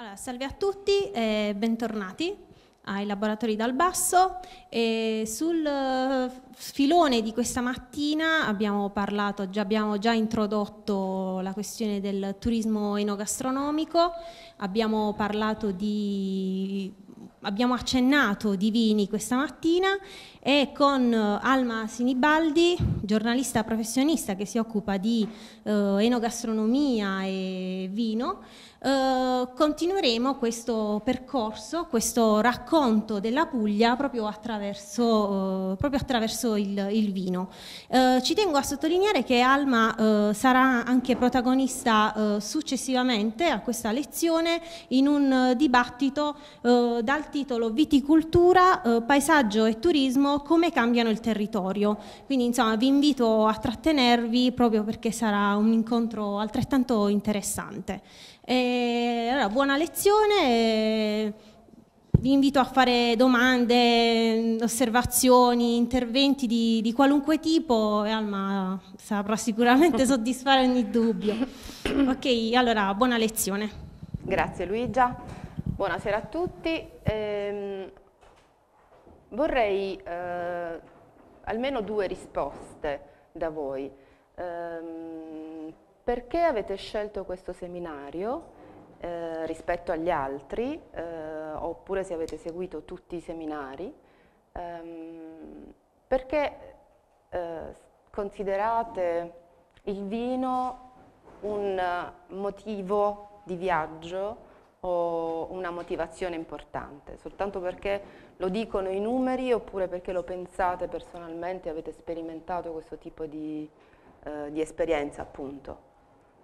Allora, salve a tutti e bentornati ai laboratori dal basso. E sul eh, filone di questa mattina abbiamo parlato, già, abbiamo già introdotto la questione del turismo enogastronomico, abbiamo parlato di abbiamo accennato di vini questa mattina e con eh, Alma Sinibaldi, giornalista professionista che si occupa di eh, enogastronomia e vino, eh, continueremo questo percorso, questo racconto della Puglia proprio attraverso, eh, proprio attraverso il, il, vino. Eh, ci tengo a sottolineare che Alma eh, sarà anche protagonista successivamente a questa lezione in un dibattito dal titolo Viticultura, paesaggio e turismo, come cambiano il territorio. Quindi insomma vi invito a trattenervi proprio perché sarà un incontro altrettanto interessante. E, allora, buona lezione, vi invito a fare domande, osservazioni, interventi di, di qualunque tipo e Alma saprà sicuramente soddisfare ogni dubbio. Ok, allora buona lezione. Grazie Luigia, buonasera a tutti. Eh, vorrei eh, almeno due risposte da voi. Eh, perché avete scelto questo seminario eh, rispetto agli altri, eh, oppure se avete seguito tutti i seminari? Ehm, perché eh, considerate il vino un motivo di viaggio o una motivazione importante, soltanto perché lo dicono i numeri oppure perché lo pensate personalmente, avete sperimentato questo tipo di, eh, di esperienza appunto.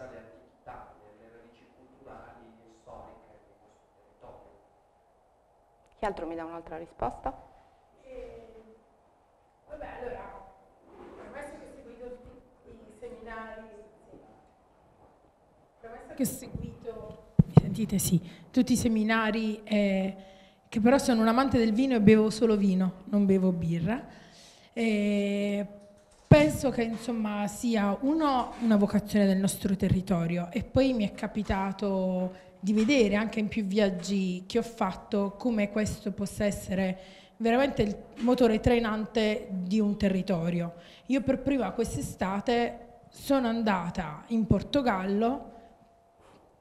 vista le antichità, delle radici culturali e storiche di questo territorio. Chi altro mi dà un'altra risposta? Eh, vabbè, allora, premesso che ho seguito tutti i seminari, premesso che ho seguito, mi sentite, sì, tutti i seminari, eh, che però sono un amante del vino e bevo solo vino, non bevo birra, eh, penso che insomma sia uno una vocazione del nostro territorio e poi mi è capitato di vedere anche in più viaggi che ho fatto come questo possa essere veramente il motore trainante di un territorio. Io per prima quest'estate sono andata in Portogallo,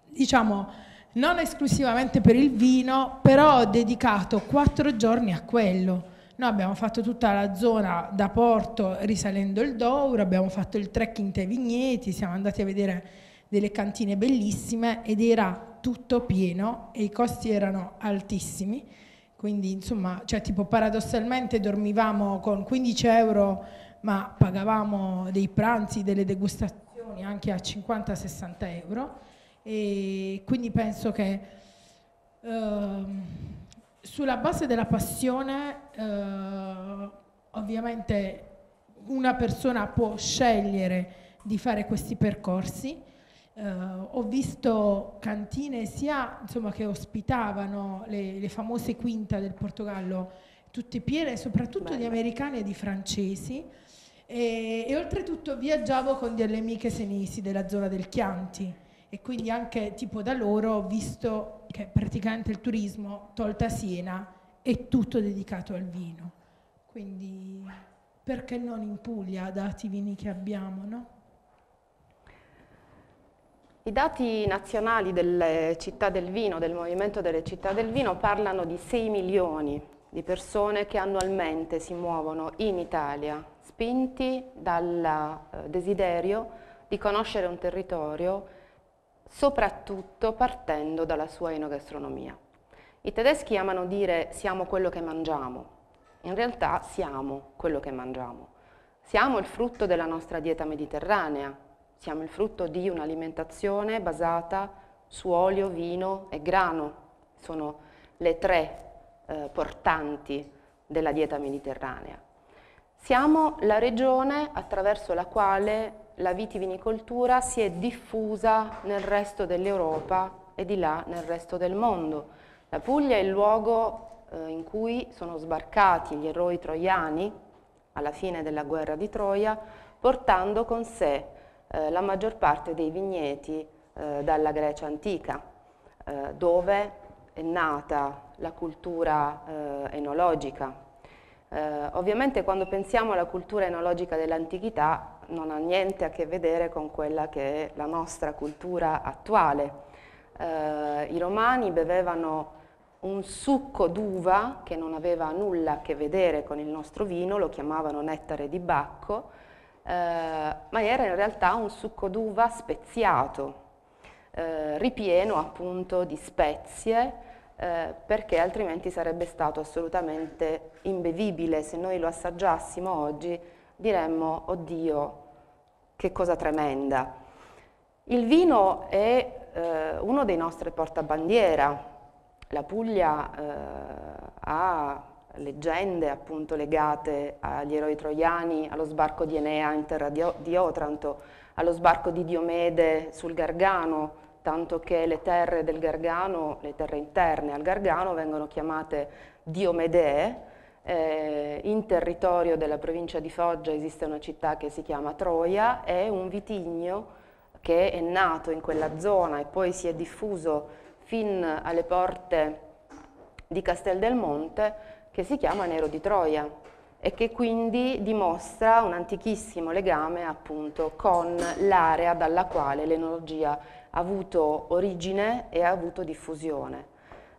diciamo non esclusivamente per il vino, però ho dedicato quattro giorni a quello noi abbiamo fatto tutta la zona da Porto risalendo il Douro, abbiamo fatto il trekking tra i vigneti, siamo andati a vedere delle cantine bellissime ed era tutto pieno e i costi erano altissimi. Quindi insomma, cioè tipo paradossalmente dormivamo con 15 euro ma pagavamo dei pranzi, delle degustazioni anche a 50-60 euro e quindi penso che... Uh, sulla base della passione, eh, ovviamente una persona può scegliere di fare questi percorsi. Eh, ho visto cantine sia insomma, che ospitavano le, le famose quinta del Portogallo, tutte piene soprattutto Beh. di americani e di francesi. E, e oltretutto viaggiavo con delle amiche senisi della zona del Chianti e quindi anche tipo da loro, visto che praticamente il turismo, tolta Siena, è tutto dedicato al vino. Quindi perché non in Puglia, dati i vini che abbiamo, no? I dati nazionali delle città del vino, del movimento delle città del vino, parlano di 6 milioni di persone che annualmente si muovono in Italia, spinti dal eh, desiderio di conoscere un territorio soprattutto partendo dalla sua enogastronomia. I tedeschi amano dire siamo quello che mangiamo, in realtà siamo quello che mangiamo. Siamo il frutto della nostra dieta mediterranea, siamo il frutto di un'alimentazione basata su olio, vino e grano. Sono le tre eh, portanti della dieta mediterranea. Siamo la regione attraverso la quale la vitivinicoltura si è diffusa nel resto dell'Europa e di là nel resto del mondo. La Puglia è il luogo eh, in cui sono sbarcati gli eroi troiani alla fine della guerra di Troia, portando con sé eh, la maggior parte dei vigneti eh, dalla Grecia antica, eh, dove è nata la cultura eh, enologica. Eh, ovviamente quando pensiamo alla cultura enologica dell'antichità non ha niente a che vedere con quella che è la nostra cultura attuale. Eh, I romani bevevano un succo d'uva che non aveva nulla a che vedere con il nostro vino, lo chiamavano nettare di Bacco, eh, ma era in realtà un succo d'uva speziato, eh, ripieno appunto di spezie, eh, perché altrimenti sarebbe stato assolutamente imbevibile. Se noi lo assaggiassimo oggi diremmo, oddio, che cosa tremenda. Il vino è eh, uno dei nostri portabandiera. La Puglia eh, ha leggende appunto legate agli eroi troiani, allo sbarco di Enea in terra di Otranto, allo sbarco di Diomede sul Gargano, tanto che le terre del Gargano, le terre interne al Gargano vengono chiamate Diomedee, eh, in territorio della provincia di Foggia esiste una città che si chiama Troia, è un vitigno che è nato in quella zona e poi si è diffuso fin alle porte di Castel del Monte, che si chiama Nero di Troia e che quindi dimostra un antichissimo legame appunto con l'area dalla quale l'enologia ha avuto origine e ha avuto diffusione.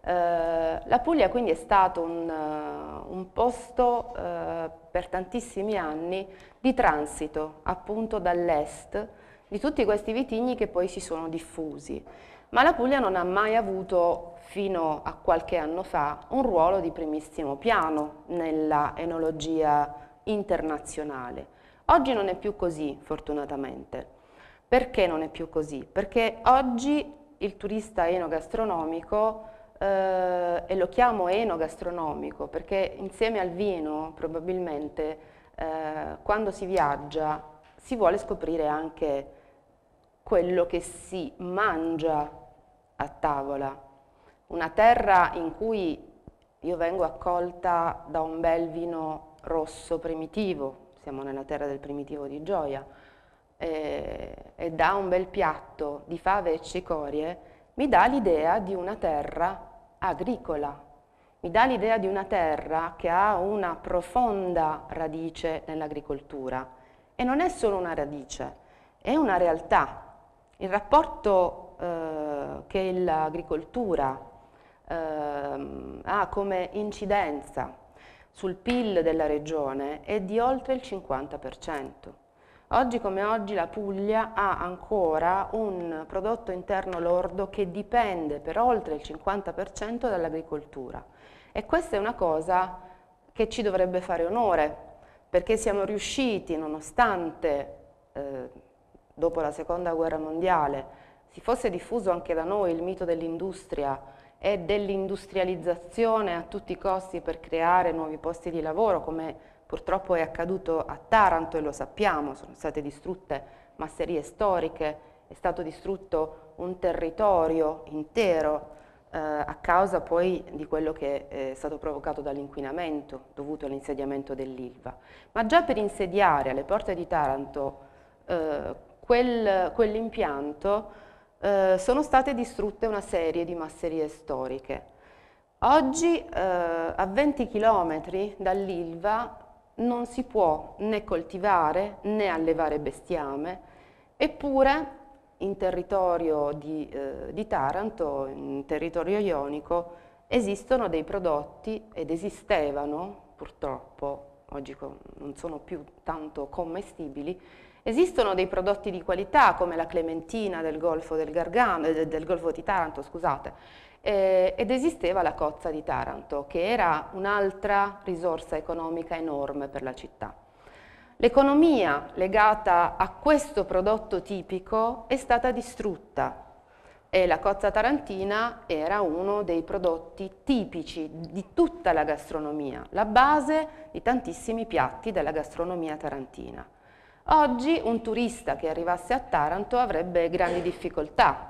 Eh, la Puglia quindi è stato un, eh, un posto eh, per tantissimi anni di transito appunto dall'est di tutti questi vitigni che poi si sono diffusi, ma la Puglia non ha mai avuto fino a qualche anno fa un ruolo di primissimo piano nella enologia internazionale. Oggi non è più così, fortunatamente. Perché non è più così? Perché oggi il turista enogastronomico eh, e lo chiamo enogastronomico perché insieme al vino probabilmente eh, quando si viaggia si vuole scoprire anche quello che si mangia a tavola. Una terra in cui io vengo accolta da un bel vino rosso primitivo, siamo nella terra del primitivo di Gioia, e, eh, e da un bel piatto di fave e cicorie mi dà l'idea di una terra agricola, mi dà l'idea di una terra che ha una profonda radice nell'agricoltura e non è solo una radice, è una realtà. Il rapporto eh, che l'agricoltura eh, ha come incidenza sul PIL della regione è di oltre il 50%. Oggi come oggi la Puglia ha ancora un prodotto interno lordo che dipende per oltre il 50% dall'agricoltura e questa è una cosa che ci dovrebbe fare onore perché siamo riusciti, nonostante eh, dopo la seconda guerra mondiale si fosse diffuso anche da noi il mito dell'industria e dell'industrializzazione a tutti i costi per creare nuovi posti di lavoro come Purtroppo è accaduto a Taranto e lo sappiamo, sono state distrutte masserie storiche, è stato distrutto un territorio intero eh, a causa poi di quello che eh, è stato provocato dall'inquinamento dovuto all'insediamento dell'Ilva. Ma già per insediare alle porte di Taranto eh, quel, quell'impianto eh, sono state distrutte una serie di masserie storiche. Oggi eh, a 20 km dall'Ilva non si può né coltivare né allevare bestiame, eppure in territorio di, eh, di Taranto, in territorio ionico, esistono dei prodotti ed esistevano, purtroppo oggi non sono più tanto commestibili, esistono dei prodotti di qualità come la clementina del Golfo, del Gargano, eh, del Golfo di Taranto, scusate, eh, ed esisteva la cozza di Taranto, che era un'altra risorsa economica enorme per la città. L'economia legata a questo prodotto tipico è stata distrutta e la cozza tarantina era uno dei prodotti tipici di tutta la gastronomia, la base di tantissimi piatti della gastronomia tarantina. Oggi un turista che arrivasse a Taranto avrebbe grandi difficoltà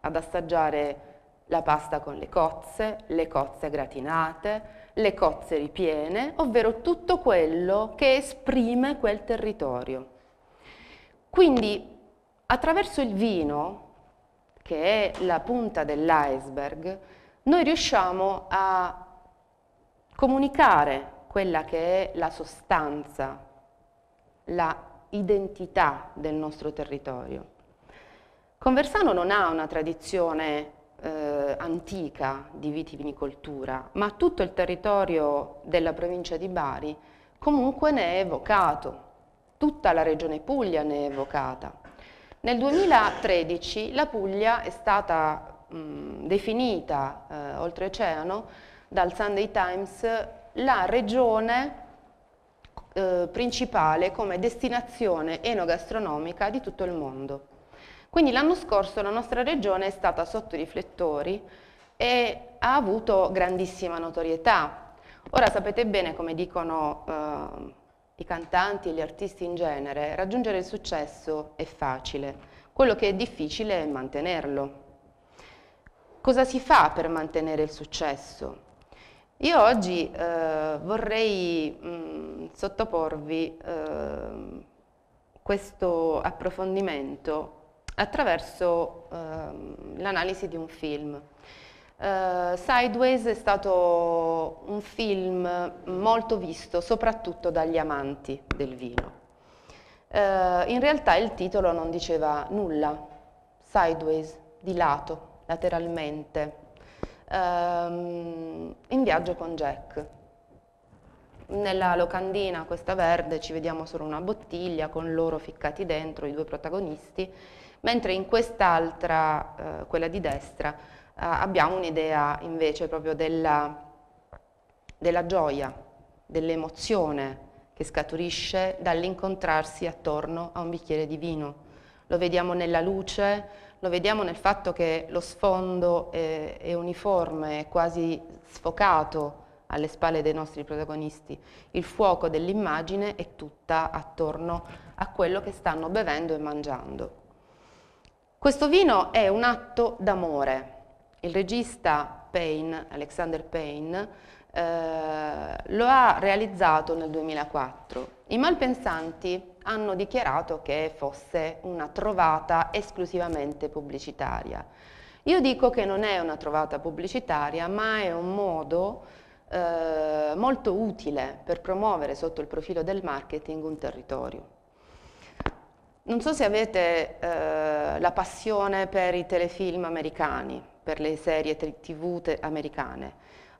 ad assaggiare la pasta con le cozze, le cozze gratinate, le cozze ripiene, ovvero tutto quello che esprime quel territorio. Quindi attraverso il vino, che è la punta dell'iceberg, noi riusciamo a comunicare quella che è la sostanza, la identità del nostro territorio. Conversano non ha una tradizione eh, antica di vitivinicoltura, ma tutto il territorio della provincia di Bari comunque ne è evocato, tutta la regione Puglia ne è evocata. Nel 2013 la Puglia è stata mh, definita eh, oltreoceano dal Sunday Times la regione eh, principale come destinazione enogastronomica di tutto il mondo. Quindi l'anno scorso la nostra regione è stata sotto i riflettori e ha avuto grandissima notorietà. Ora sapete bene, come dicono eh, i cantanti e gli artisti in genere, raggiungere il successo è facile, quello che è difficile è mantenerlo. Cosa si fa per mantenere il successo? Io oggi eh, vorrei mh, mm, sottoporvi eh, questo approfondimento attraverso ehm, l'analisi di un film. Uh, Sideways è stato un film molto visto soprattutto dagli amanti del vino. Uh, in realtà il titolo non diceva nulla, Sideways, di lato, lateralmente, uh, in viaggio con Jack. Nella locandina, questa verde, ci vediamo solo una bottiglia con loro ficcati dentro, i due protagonisti, mentre in quest'altra, eh, quella di destra, eh, abbiamo un'idea invece proprio della, della gioia, dell'emozione che scaturisce dall'incontrarsi attorno a un bicchiere di vino. Lo vediamo nella luce, lo vediamo nel fatto che lo sfondo è, è uniforme, è quasi sfocato alle spalle dei nostri protagonisti. Il fuoco dell'immagine è tutta attorno a quello che stanno bevendo e mangiando. Questo vino è un atto d'amore. Il regista Payne, Alexander Payne, eh, lo ha realizzato nel 2004. I malpensanti hanno dichiarato che fosse una trovata esclusivamente pubblicitaria. Io dico che non è una trovata pubblicitaria, ma è un modo eh, molto utile per promuovere sotto il profilo del marketing un territorio. Non so se avete eh, la passione per i telefilm americani, per le serie tv americane,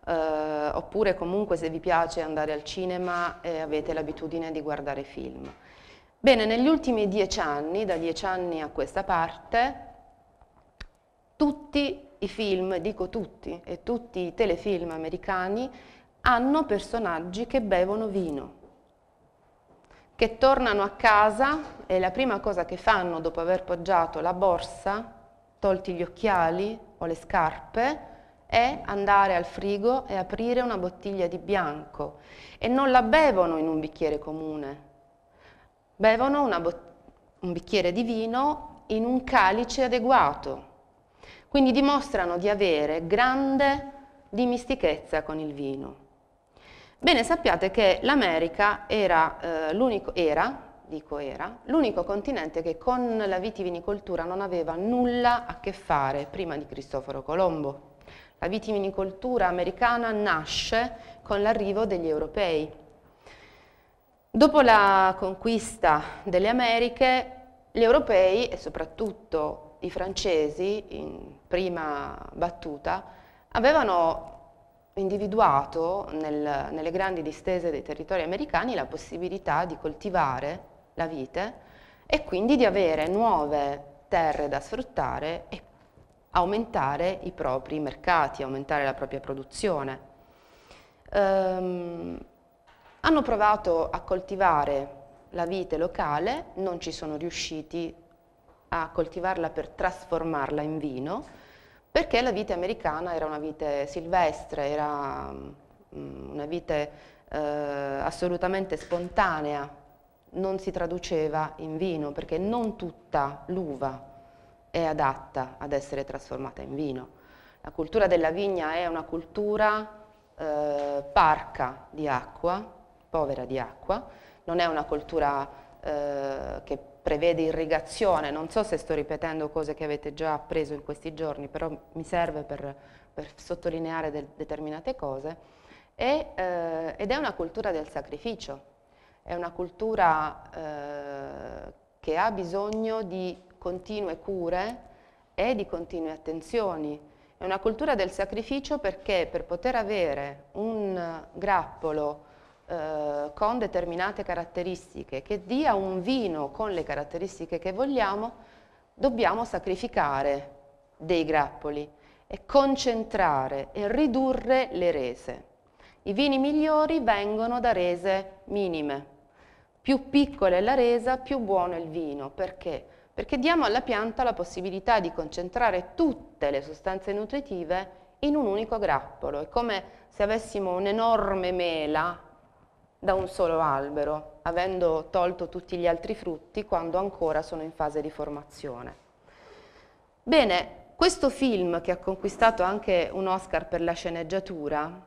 eh, oppure comunque se vi piace andare al cinema e avete l'abitudine di guardare film. Bene, negli ultimi dieci anni, da dieci anni a questa parte, tutti i film, dico tutti, e tutti i telefilm americani hanno personaggi che bevono vino che tornano a casa e la prima cosa che fanno dopo aver poggiato la borsa, tolti gli occhiali o le scarpe, è andare al frigo e aprire una bottiglia di bianco e non la bevono in un bicchiere comune, bevono un bicchiere di vino in un calice adeguato. Quindi dimostrano di avere grande dimistichezza con il vino. Bene, sappiate che l'America era eh, l'unico, dico era, l'unico continente che con la vitivinicoltura non aveva nulla a che fare prima di Cristoforo Colombo. La vitivinicoltura americana nasce con l'arrivo degli europei. Dopo la conquista delle Americhe, gli europei e soprattutto i francesi, in prima battuta, avevano individuato nel, nelle grandi distese dei territori americani la possibilità di coltivare la vite e quindi di avere nuove terre da sfruttare e aumentare i propri mercati, aumentare la propria produzione. Um, hanno provato a coltivare la vite locale, non ci sono riusciti a coltivarla per trasformarla in vino, perché la vite americana era una vite silvestre, era mm, una vite eh, assolutamente spontanea, non si traduceva in vino perché non tutta l'uva è adatta ad essere trasformata in vino. La cultura della vigna è una cultura eh, parca di acqua, povera di acqua, non è una cultura eh, che prevede irrigazione, non so se sto ripetendo cose che avete già appreso in questi giorni, però mi serve per, per sottolineare de determinate cose, e, eh, ed è una cultura del sacrificio, è una cultura eh, che ha bisogno di continue cure e di continue attenzioni, è una cultura del sacrificio perché per poter avere un grappolo eh, con determinate caratteristiche, che dia un vino con le caratteristiche che vogliamo, dobbiamo sacrificare dei grappoli e concentrare e ridurre le rese. I vini migliori vengono da rese minime. Più piccola è la resa, più buono è il vino. Perché? Perché diamo alla pianta la possibilità di concentrare tutte le sostanze nutritive in un unico grappolo. È come se avessimo un'enorme mela da un solo albero, avendo tolto tutti gli altri frutti quando ancora sono in fase di formazione. Bene, questo film, che ha conquistato anche un Oscar per la sceneggiatura,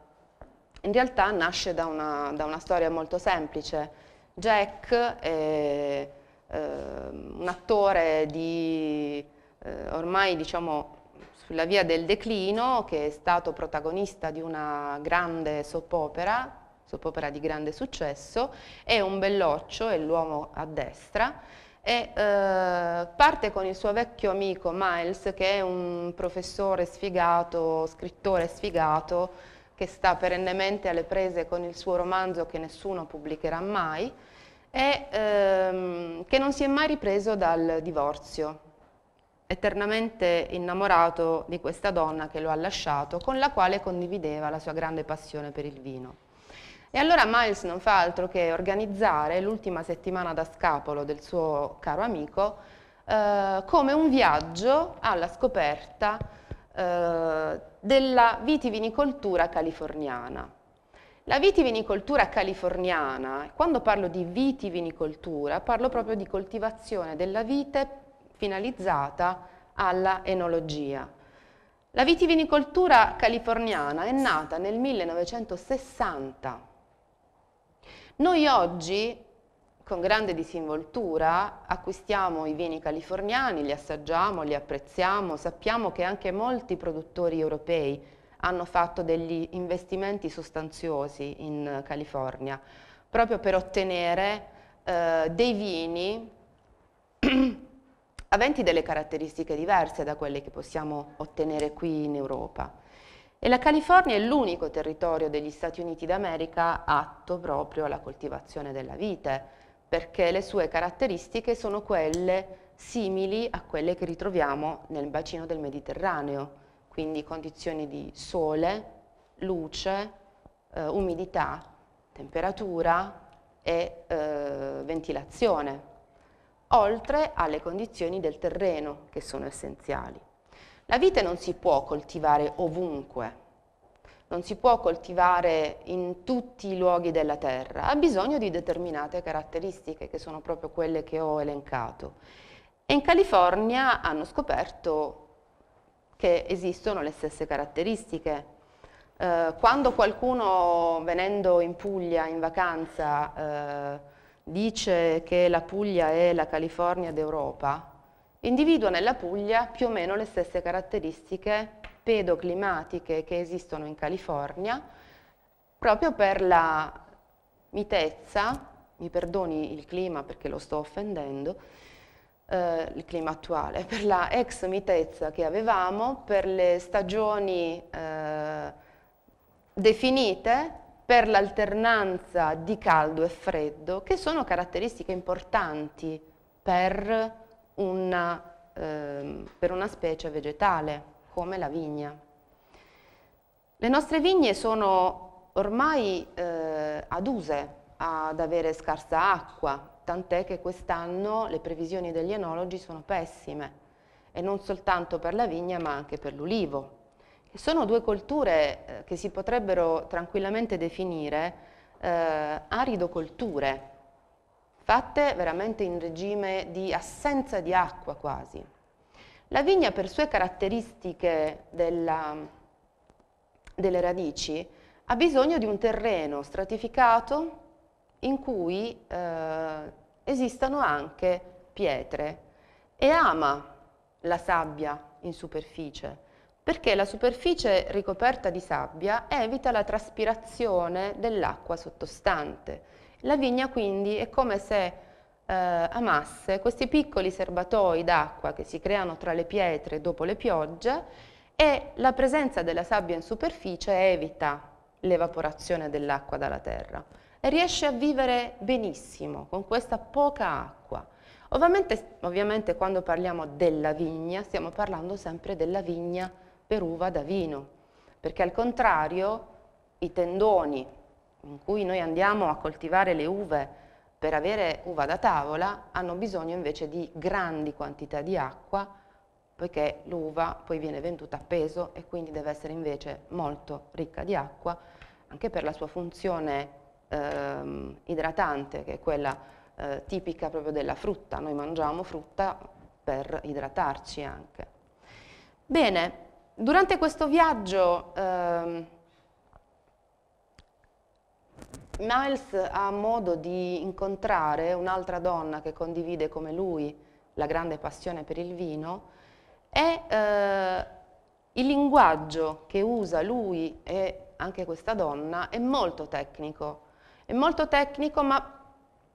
in realtà nasce da una, da una storia molto semplice. Jack è eh, un attore di, eh, ormai diciamo, sulla via del declino, che è stato protagonista di una grande soppopera soppopera di grande successo, è un belloccio, è l'uomo a destra, e eh, parte con il suo vecchio amico Miles, che è un professore sfigato, scrittore sfigato, che sta perennemente alle prese con il suo romanzo che nessuno pubblicherà mai, e ehm, che non si è mai ripreso dal divorzio, eternamente innamorato di questa donna che lo ha lasciato, con la quale condivideva la sua grande passione per il vino. E allora Miles non fa altro che organizzare l'ultima settimana da scapolo del suo caro amico eh, come un viaggio alla scoperta eh, della vitivinicoltura californiana. La vitivinicoltura californiana, quando parlo di vitivinicoltura, parlo proprio di coltivazione della vite finalizzata alla enologia. La vitivinicoltura californiana è nata nel 1960 noi oggi, con grande disinvoltura, acquistiamo i vini californiani, li assaggiamo, li apprezziamo, sappiamo che anche molti produttori europei hanno fatto degli investimenti sostanziosi in California, proprio per ottenere eh, dei vini aventi delle caratteristiche diverse da quelle che possiamo ottenere qui in Europa e la California è l'unico territorio degli Stati Uniti d'America atto proprio alla coltivazione della vite, perché le sue caratteristiche sono quelle simili a quelle che ritroviamo nel bacino del Mediterraneo, quindi condizioni di sole, luce, eh, umidità, temperatura e eh, ventilazione, oltre alle condizioni del terreno che sono essenziali. La vite non si può coltivare ovunque, non si può coltivare in tutti i luoghi della terra, ha bisogno di determinate caratteristiche che sono proprio quelle che ho elencato. E in California hanno scoperto che esistono le stesse caratteristiche. Eh, quando qualcuno venendo in Puglia in vacanza eh, dice che la Puglia è la California d'Europa, individua nella Puglia più o meno le stesse caratteristiche pedoclimatiche che esistono in California, proprio per la mitezza, mi perdoni il clima perché lo sto offendendo, eh, il clima attuale, per la ex mitezza che avevamo, per le stagioni eh, definite, per l'alternanza di caldo e freddo, che sono caratteristiche importanti per una, eh, per una specie vegetale, come la vigna. Le nostre vigne sono ormai eh, aduse ad avere scarsa acqua, tant'è che quest'anno le previsioni degli enologi sono pessime, e non soltanto per la vigna ma anche per l'ulivo. Sono due colture eh, che si potrebbero tranquillamente definire eh, aridocolture, fatte veramente in regime di assenza di acqua quasi. La vigna per sue caratteristiche della, delle radici ha bisogno di un terreno stratificato in cui eh, esistano anche pietre e ama la sabbia in superficie perché la superficie ricoperta di sabbia evita la traspirazione dell'acqua sottostante la vigna quindi è come se eh, amasse questi piccoli serbatoi d'acqua che si creano tra le pietre dopo le piogge e la presenza della sabbia in superficie evita l'evaporazione dell'acqua dalla terra e riesce a vivere benissimo con questa poca acqua. Ovviamente, ovviamente, quando parliamo della vigna stiamo parlando sempre della vigna per uva da vino, perché al contrario i tendoni in cui noi andiamo a coltivare le uve per avere uva da tavola, hanno bisogno invece di grandi quantità di acqua, poiché l'uva poi viene venduta a peso e quindi deve essere invece molto ricca di acqua, anche per la sua funzione eh, idratante, che è quella eh, tipica proprio della frutta. Noi mangiamo frutta per idratarci anche. Bene, durante questo viaggio... Eh, Miles ha modo di incontrare un'altra donna che condivide come lui la grande passione per il vino e eh, il linguaggio che usa lui e anche questa donna è molto tecnico, è molto tecnico ma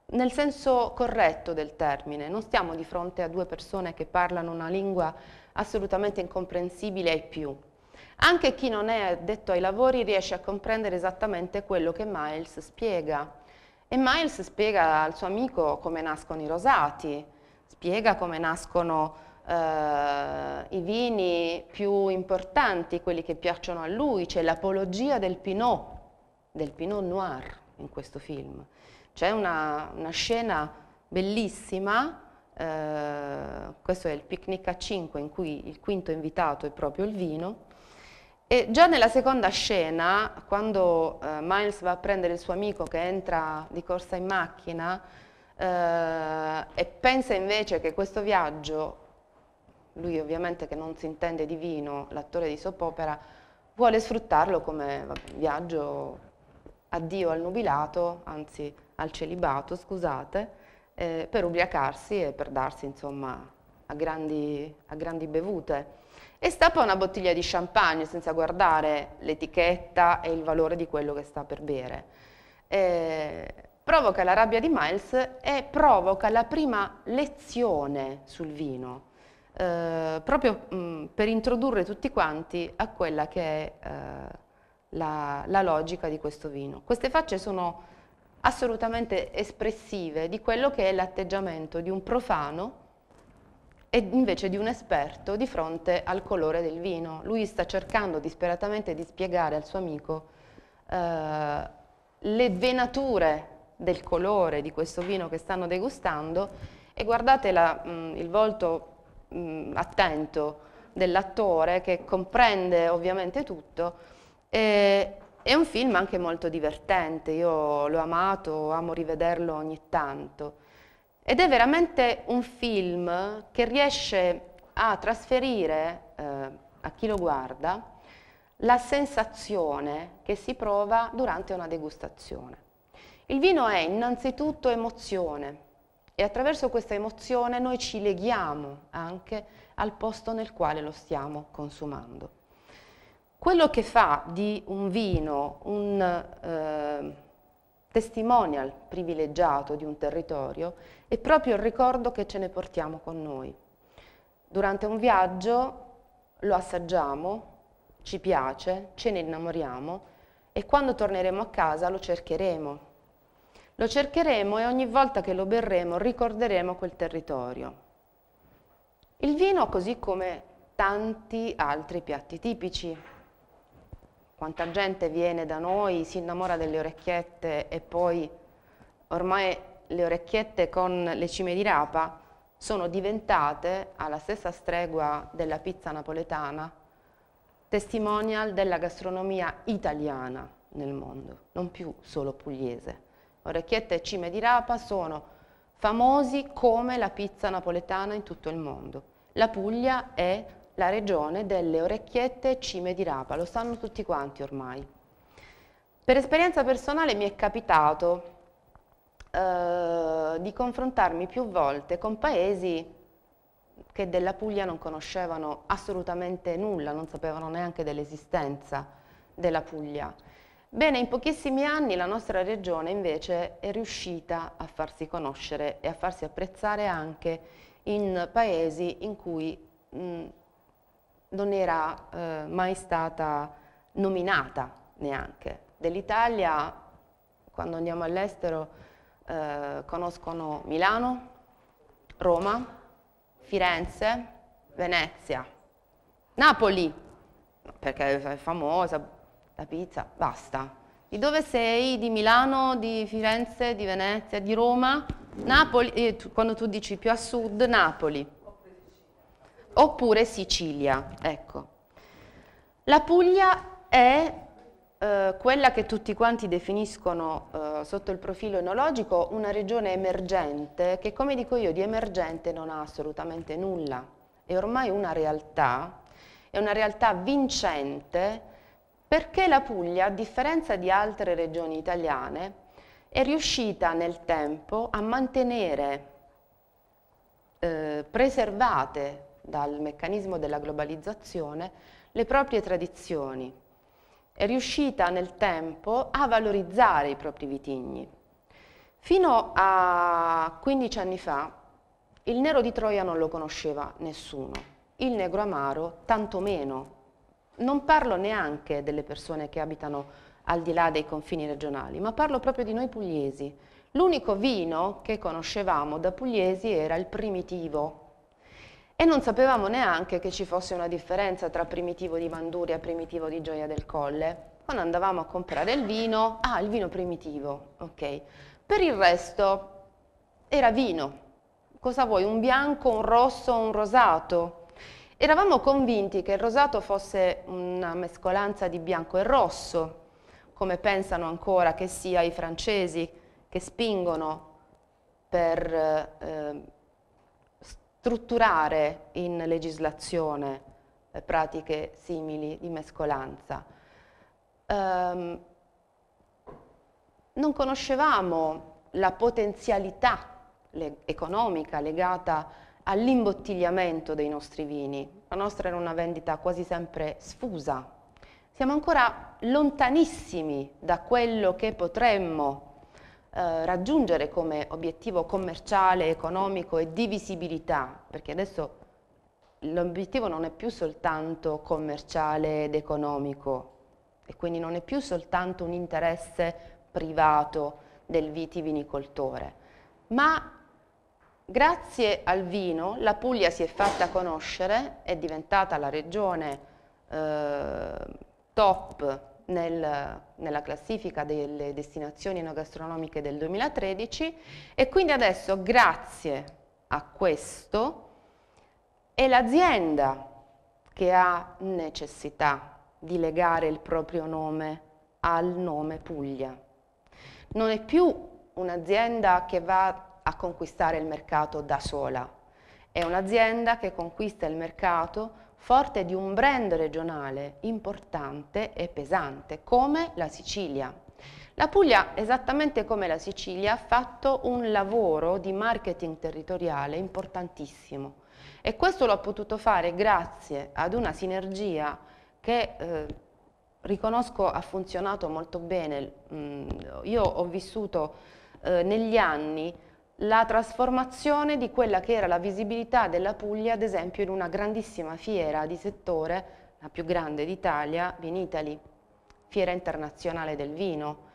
nel senso corretto del termine, non stiamo di fronte a due persone che parlano una lingua assolutamente incomprensibile ai più, anche chi non è addetto ai lavori riesce a comprendere esattamente quello che Miles spiega. E Miles spiega al suo amico come nascono i rosati, spiega come nascono eh, i vini più importanti, quelli che piacciono a lui, c'è l'apologia del Pinot, del Pinot Noir in questo film. C'è una, una scena bellissima Uh, questo è il picnic a 5 in cui il quinto invitato è proprio il vino, e già nella seconda scena, quando eh, Miles va a prendere il suo amico che entra di corsa in macchina eh, e pensa invece che questo viaggio, lui ovviamente che non si intende di vino, l'attore di soppopera, vuole sfruttarlo come viaggio addio al nubilato, anzi al celibato, scusate, eh, per ubriacarsi e per darsi insomma a grandi, a grandi bevute e stappa una bottiglia di champagne senza guardare l'etichetta e il valore di quello che sta per bere. Eh, provoca la rabbia di Miles e provoca la prima lezione sul vino, eh, proprio mh, mm, per introdurre tutti quanti a quella che è eh, la, la logica di questo vino. Queste facce sono assolutamente espressive di quello che è l'atteggiamento di un profano e invece di un esperto di fronte al colore del vino. Lui sta cercando disperatamente di spiegare al suo amico eh, le venature del colore di questo vino che stanno degustando e guardate la, mh, mm, il volto mh, mm, attento dell'attore che comprende ovviamente tutto. E, è un film anche molto divertente, io l'ho amato, amo rivederlo ogni tanto. Ed è veramente un film che riesce a trasferire eh, a chi lo guarda la sensazione che si prova durante una degustazione. Il vino è innanzitutto emozione e attraverso questa emozione noi ci leghiamo anche al posto nel quale lo stiamo consumando. Quello che fa di un vino un... Eh, testimonial privilegiato di un territorio è proprio il ricordo che ce ne portiamo con noi. Durante un viaggio lo assaggiamo, ci piace, ce ne innamoriamo e quando torneremo a casa lo cercheremo. Lo cercheremo e ogni volta che lo berremo ricorderemo quel territorio. Il vino, così come tanti altri piatti tipici, quanta gente viene da noi, si innamora delle orecchiette e poi ormai le orecchiette con le cime di rapa sono diventate, alla stessa stregua della pizza napoletana, testimonial della gastronomia italiana nel mondo, non più solo pugliese. Orecchiette e cime di rapa sono famosi come la pizza napoletana in tutto il mondo. La Puglia è la regione delle orecchiette e cime di rapa, lo sanno tutti quanti ormai. Per esperienza personale mi è capitato eh, di confrontarmi più volte con paesi che della Puglia non conoscevano assolutamente nulla, non sapevano neanche dell'esistenza della Puglia. Bene, in pochissimi anni la nostra regione invece è riuscita a farsi conoscere e a farsi apprezzare anche in paesi in cui mh, non era eh, mai stata nominata neanche. Dell'Italia, quando andiamo all'estero, eh, conoscono Milano, Roma, Firenze, Venezia, Napoli, perché è famosa, la pizza, basta. Di dove sei? Di Milano, di Firenze, di Venezia, di Roma? Napoli, eh, quando tu dici più a sud, Napoli oppure Sicilia. Ecco. La Puglia è eh, quella che tutti quanti definiscono eh, sotto il profilo enologico una regione emergente che come dico io di emergente non ha assolutamente nulla, è ormai una realtà, è una realtà vincente perché la Puglia, a differenza di altre regioni italiane, è riuscita nel tempo a mantenere eh, preservate dal meccanismo della globalizzazione le proprie tradizioni, è riuscita nel tempo a valorizzare i propri vitigni. Fino a 15 anni fa il nero di Troia non lo conosceva nessuno, il negro amaro tantomeno. Non parlo neanche delle persone che abitano al di là dei confini regionali, ma parlo proprio di noi pugliesi. L'unico vino che conoscevamo da pugliesi era il primitivo, e non sapevamo neanche che ci fosse una differenza tra primitivo di Manduria e primitivo di Gioia del Colle. Quando andavamo a comprare il vino, ah, il vino primitivo, ok. Per il resto era vino. Cosa vuoi, un bianco, un rosso, un rosato? Eravamo convinti che il rosato fosse una mescolanza di bianco e rosso, come pensano ancora che sia i francesi che spingono per... Eh, strutturare in legislazione eh, pratiche simili di mescolanza. Um, non conoscevamo la potenzialità le economica legata all'imbottigliamento dei nostri vini. La nostra era una vendita quasi sempre sfusa. Siamo ancora lontanissimi da quello che potremmo eh, raggiungere come obiettivo commerciale, economico e di visibilità, perché adesso l'obiettivo non è più soltanto commerciale ed economico e quindi non è più soltanto un interesse privato del vitivinicoltore, ma grazie al vino la Puglia si è fatta conoscere, è diventata la regione eh, top nel, nella classifica delle destinazioni enogastronomiche del 2013 e quindi adesso grazie a questo è l'azienda che ha necessità di legare il proprio nome al nome Puglia. Non è più un'azienda che va a conquistare il mercato da sola, è un'azienda che conquista il mercato forte di un brand regionale importante e pesante come la Sicilia. La Puglia, esattamente come la Sicilia, ha fatto un lavoro di marketing territoriale importantissimo e questo lo ha potuto fare grazie ad una sinergia che eh, riconosco ha funzionato molto bene. Mm, io ho vissuto eh, negli anni la trasformazione di quella che era la visibilità della Puglia, ad esempio in una grandissima fiera di settore, la più grande d'Italia, Vinitali, fiera internazionale del vino.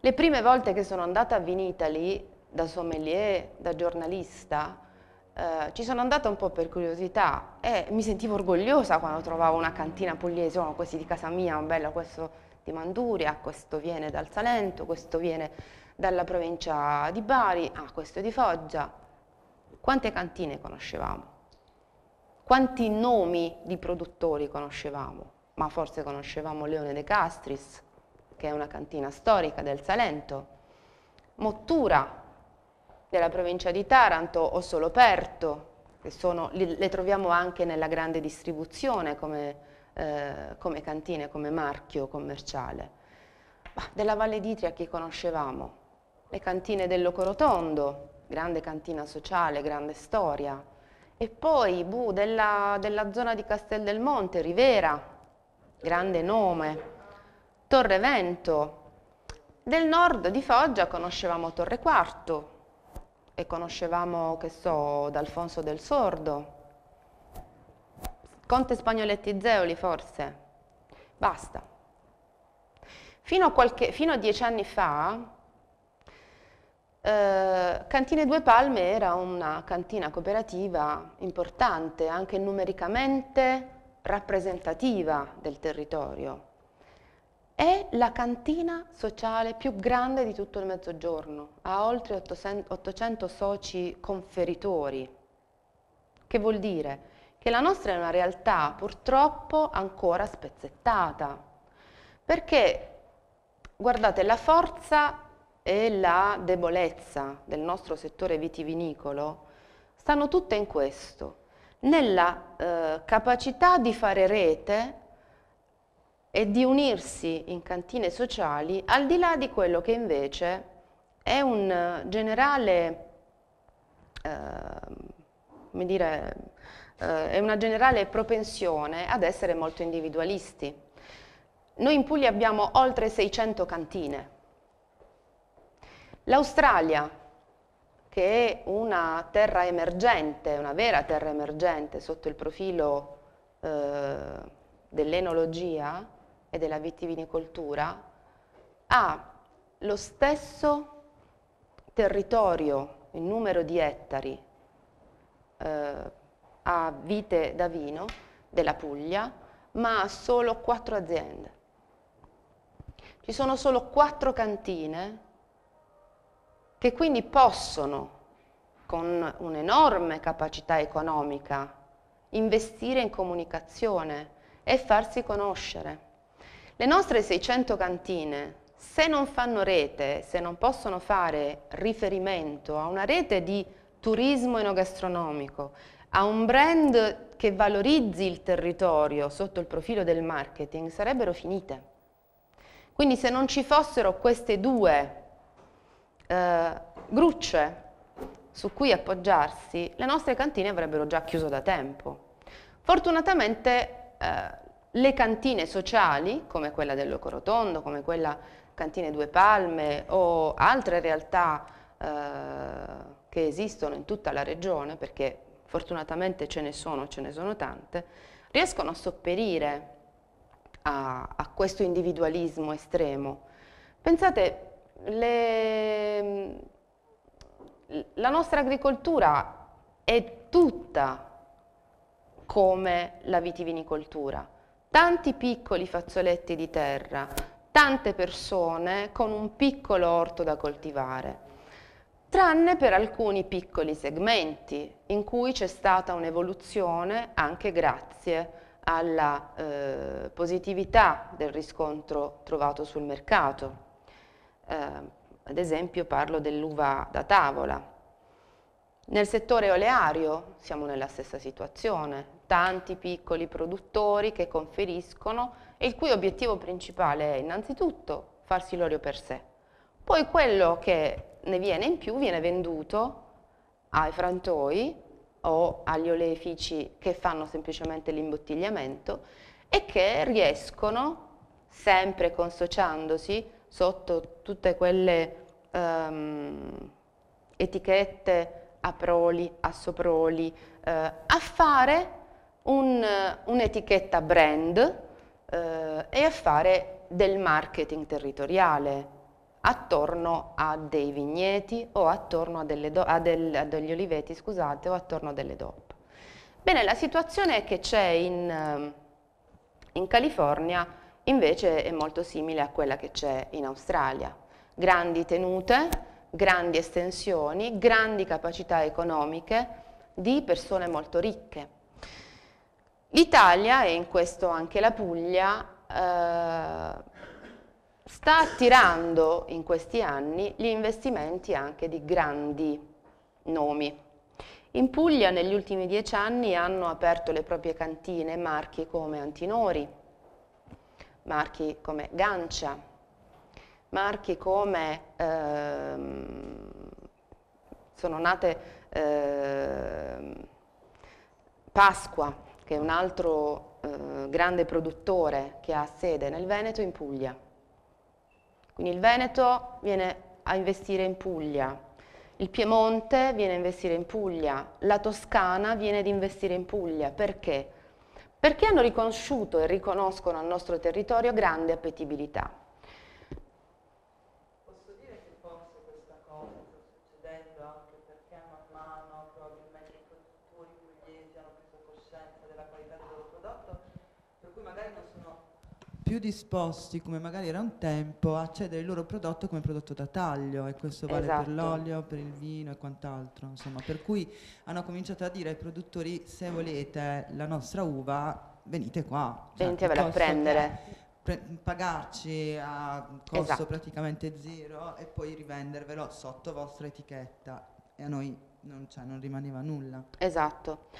Le prime volte che sono andata a Vinitali, da sommelier, da giornalista, eh, ci sono andata un po' per curiosità e mi sentivo orgogliosa quando trovavo una cantina pugliese, oh, questi di casa mia, un bello questo di Manduria, questo viene dal Salento, questo viene dalla provincia di Bari a ah, questo di Foggia. Quante cantine conoscevamo? Quanti nomi di produttori conoscevamo? Ma forse conoscevamo Leone De Castris, che è una cantina storica del Salento, Mottura della provincia di Taranto o Soloperto, che sono, le troviamo anche nella grande distribuzione come, eh, come cantine, come marchio commerciale. Bah, della Valle d'Itria che conoscevamo, le cantine del Locorotondo, grande cantina sociale, grande storia, e poi buh, della, della zona di Castel del Monte, Rivera, grande nome, Torre Vento, del nord di Foggia conoscevamo Torre Quarto e conoscevamo, che so, D'Alfonso del Sordo, Conte Spagnoletti Zeoli forse, basta. Fino a, qualche, fino a dieci anni fa eh, Cantine Due Palme era una cantina cooperativa importante, anche numericamente rappresentativa del territorio. È la cantina sociale più grande di tutto il Mezzogiorno, ha oltre 800 soci conferitori. Che vuol dire? Che la nostra è una realtà purtroppo ancora spezzettata, perché guardate la forza e la debolezza del nostro settore vitivinicolo stanno tutte in questo, nella eh, capacità di fare rete e di unirsi in cantine sociali al di là di quello che invece è un generale, eh, dire, eh, è una generale propensione ad essere molto individualisti. Noi in Puglia abbiamo oltre 600 cantine, L'Australia, che è una terra emergente, una vera terra emergente sotto il profilo eh, dell'enologia e della vitivinicoltura, ha lo stesso territorio in numero di ettari eh, a vite da vino della Puglia, ma ha solo quattro aziende. Ci sono solo quattro cantine che quindi possono, con un'enorme capacità economica, investire in comunicazione e farsi conoscere. Le nostre 600 cantine, se non fanno rete, se non possono fare riferimento a una rete di turismo enogastronomico, a un brand che valorizzi il territorio sotto il profilo del marketing, sarebbero finite. Quindi se non ci fossero queste due eh, grucce su cui appoggiarsi, le nostre cantine avrebbero già chiuso da tempo. Fortunatamente eh, le cantine sociali, come quella dell'Ocorotondo, come quella Cantine Due Palme o altre realtà eh, che esistono in tutta la regione, perché fortunatamente ce ne sono, ce ne sono tante, riescono a sopperire a, a questo individualismo estremo. Pensate, le, la nostra agricoltura è tutta come la vitivinicoltura. Tanti piccoli fazzoletti di terra, tante persone con un piccolo orto da coltivare tranne per alcuni piccoli segmenti in cui c'è stata un'evoluzione anche grazie alla eh, positività del riscontro trovato sul mercato eh, ad esempio parlo dell'uva da tavola. Nel settore oleario siamo nella stessa situazione, tanti piccoli produttori che conferiscono e il cui obiettivo principale è innanzitutto farsi l'olio per sé. Poi quello che ne viene in più viene venduto ai frantoi o agli oleifici che fanno semplicemente l'imbottigliamento e che riescono, sempre consociandosi, sotto tutte quelle ehm, etichette a proli, a soproli, eh, a fare un'etichetta un brand eh, e a fare del marketing territoriale attorno a dei vigneti o attorno a, do, a, del, a degli oliveti, scusate, o attorno a delle DOP. Bene, la situazione che c'è in, in California invece è molto simile a quella che c'è in Australia. Grandi tenute, grandi estensioni, grandi capacità economiche di persone molto ricche. L'Italia, e in questo anche la Puglia, eh, sta attirando in questi anni gli investimenti anche di grandi nomi. In Puglia negli ultimi dieci anni hanno aperto le proprie cantine marchi come Antinori, marchi come Gancia, marchi come, ehm, sono nate ehm, Pasqua, che è un altro eh, grande produttore che ha sede nel Veneto in Puglia. Quindi il Veneto viene a investire in Puglia, il Piemonte viene a investire in Puglia, la Toscana viene ad investire in Puglia, perché? perché hanno riconosciuto e riconoscono al nostro territorio grande appetibilità. più disposti, come magari era un tempo, a cedere il loro prodotto come prodotto da taglio e questo vale esatto. per l'olio, per il vino e quant'altro. Insomma. Per cui hanno cominciato a dire ai produttori se volete la nostra uva venite qua. Cioè, Venitevela a prendere. Pre- pagarci a costo esatto. praticamente zero e poi rivendervelo sotto vostra etichetta e a noi non, cioè, non rimaneva nulla. Esatto.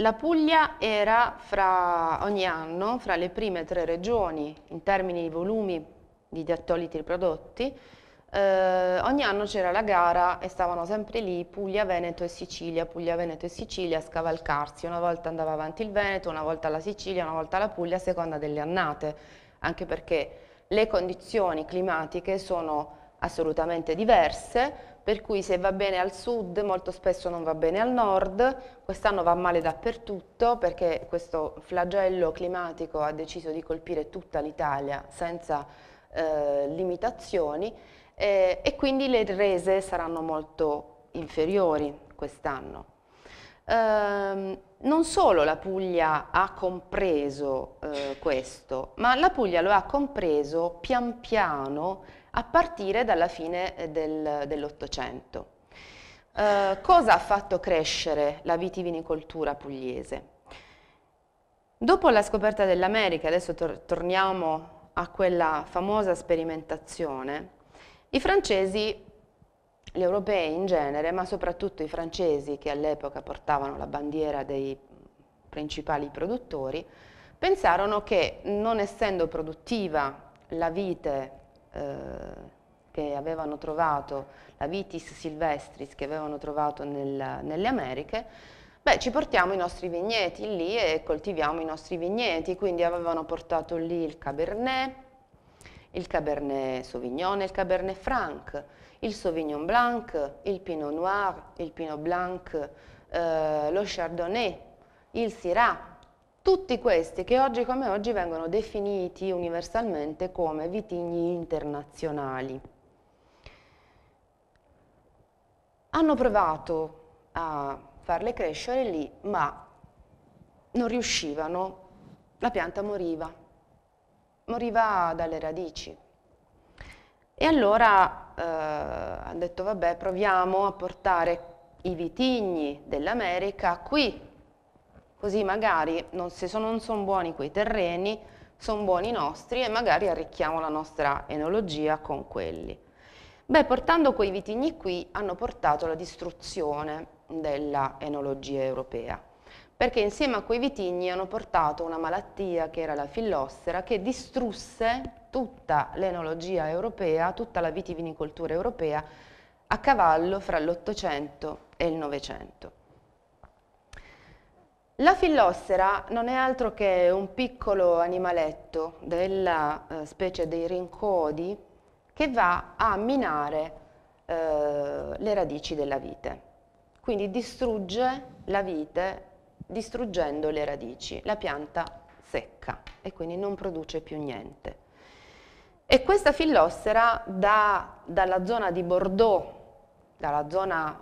La Puglia era fra, ogni anno fra le prime tre regioni in termini di volumi di diattoliti prodotti. Eh, ogni anno c'era la gara e stavano sempre lì Puglia, Veneto e Sicilia, Puglia, Veneto e Sicilia a scavalcarsi. Una volta andava avanti il Veneto, una volta la Sicilia, una volta la Puglia a seconda delle annate, anche perché le condizioni climatiche sono assolutamente diverse per cui se va bene al sud molto spesso non va bene al nord, quest'anno va male dappertutto perché questo flagello climatico ha deciso di colpire tutta l'Italia senza eh, limitazioni eh, e quindi le rese saranno molto inferiori quest'anno. Ehm, non solo la Puglia ha compreso eh, questo, ma la Puglia lo ha compreso pian piano a partire dalla fine eh, del, dell'Ottocento. Eh, cosa ha fatto crescere la vitivinicoltura pugliese? Dopo la scoperta dell'America, adesso tor torniamo a quella famosa sperimentazione, i francesi, gli europei in genere, ma soprattutto i francesi che all'epoca portavano la bandiera dei principali produttori, pensarono che non essendo produttiva la vite eh, che avevano trovato, la vitis silvestris che avevano trovato nel, nelle Americhe, beh ci portiamo i nostri vigneti lì e coltiviamo i nostri vigneti, quindi avevano portato lì il Cabernet, il Cabernet Sauvignon, il Cabernet Franc, il Sauvignon Blanc, il Pinot Noir, il Pinot Blanc, eh, lo Chardonnay, il Syrah, tutti questi che oggi come oggi vengono definiti universalmente come vitigni internazionali. Hanno provato a farle crescere lì, ma non riuscivano, la pianta moriva, moriva dalle radici. E allora eh, hanno detto, vabbè, proviamo a portare i vitigni dell'America qui così magari non, se sono, non sono buoni quei terreni, sono buoni i nostri e magari arricchiamo la nostra enologia con quelli. Beh, portando quei vitigni qui hanno portato alla distruzione della enologia europea, perché insieme a quei vitigni hanno portato una malattia che era la fillossera che distrusse tutta l'enologia europea, tutta la vitivinicoltura europea a cavallo fra l'Ottocento e il Novecento. La fillossera non è altro che un piccolo animaletto della eh, specie dei rincodi che va a minare eh, le radici della vite. Quindi distrugge la vite distruggendo le radici. La pianta secca e quindi non produce più niente. E questa fillossera da, dalla zona di Bordeaux, dalla zona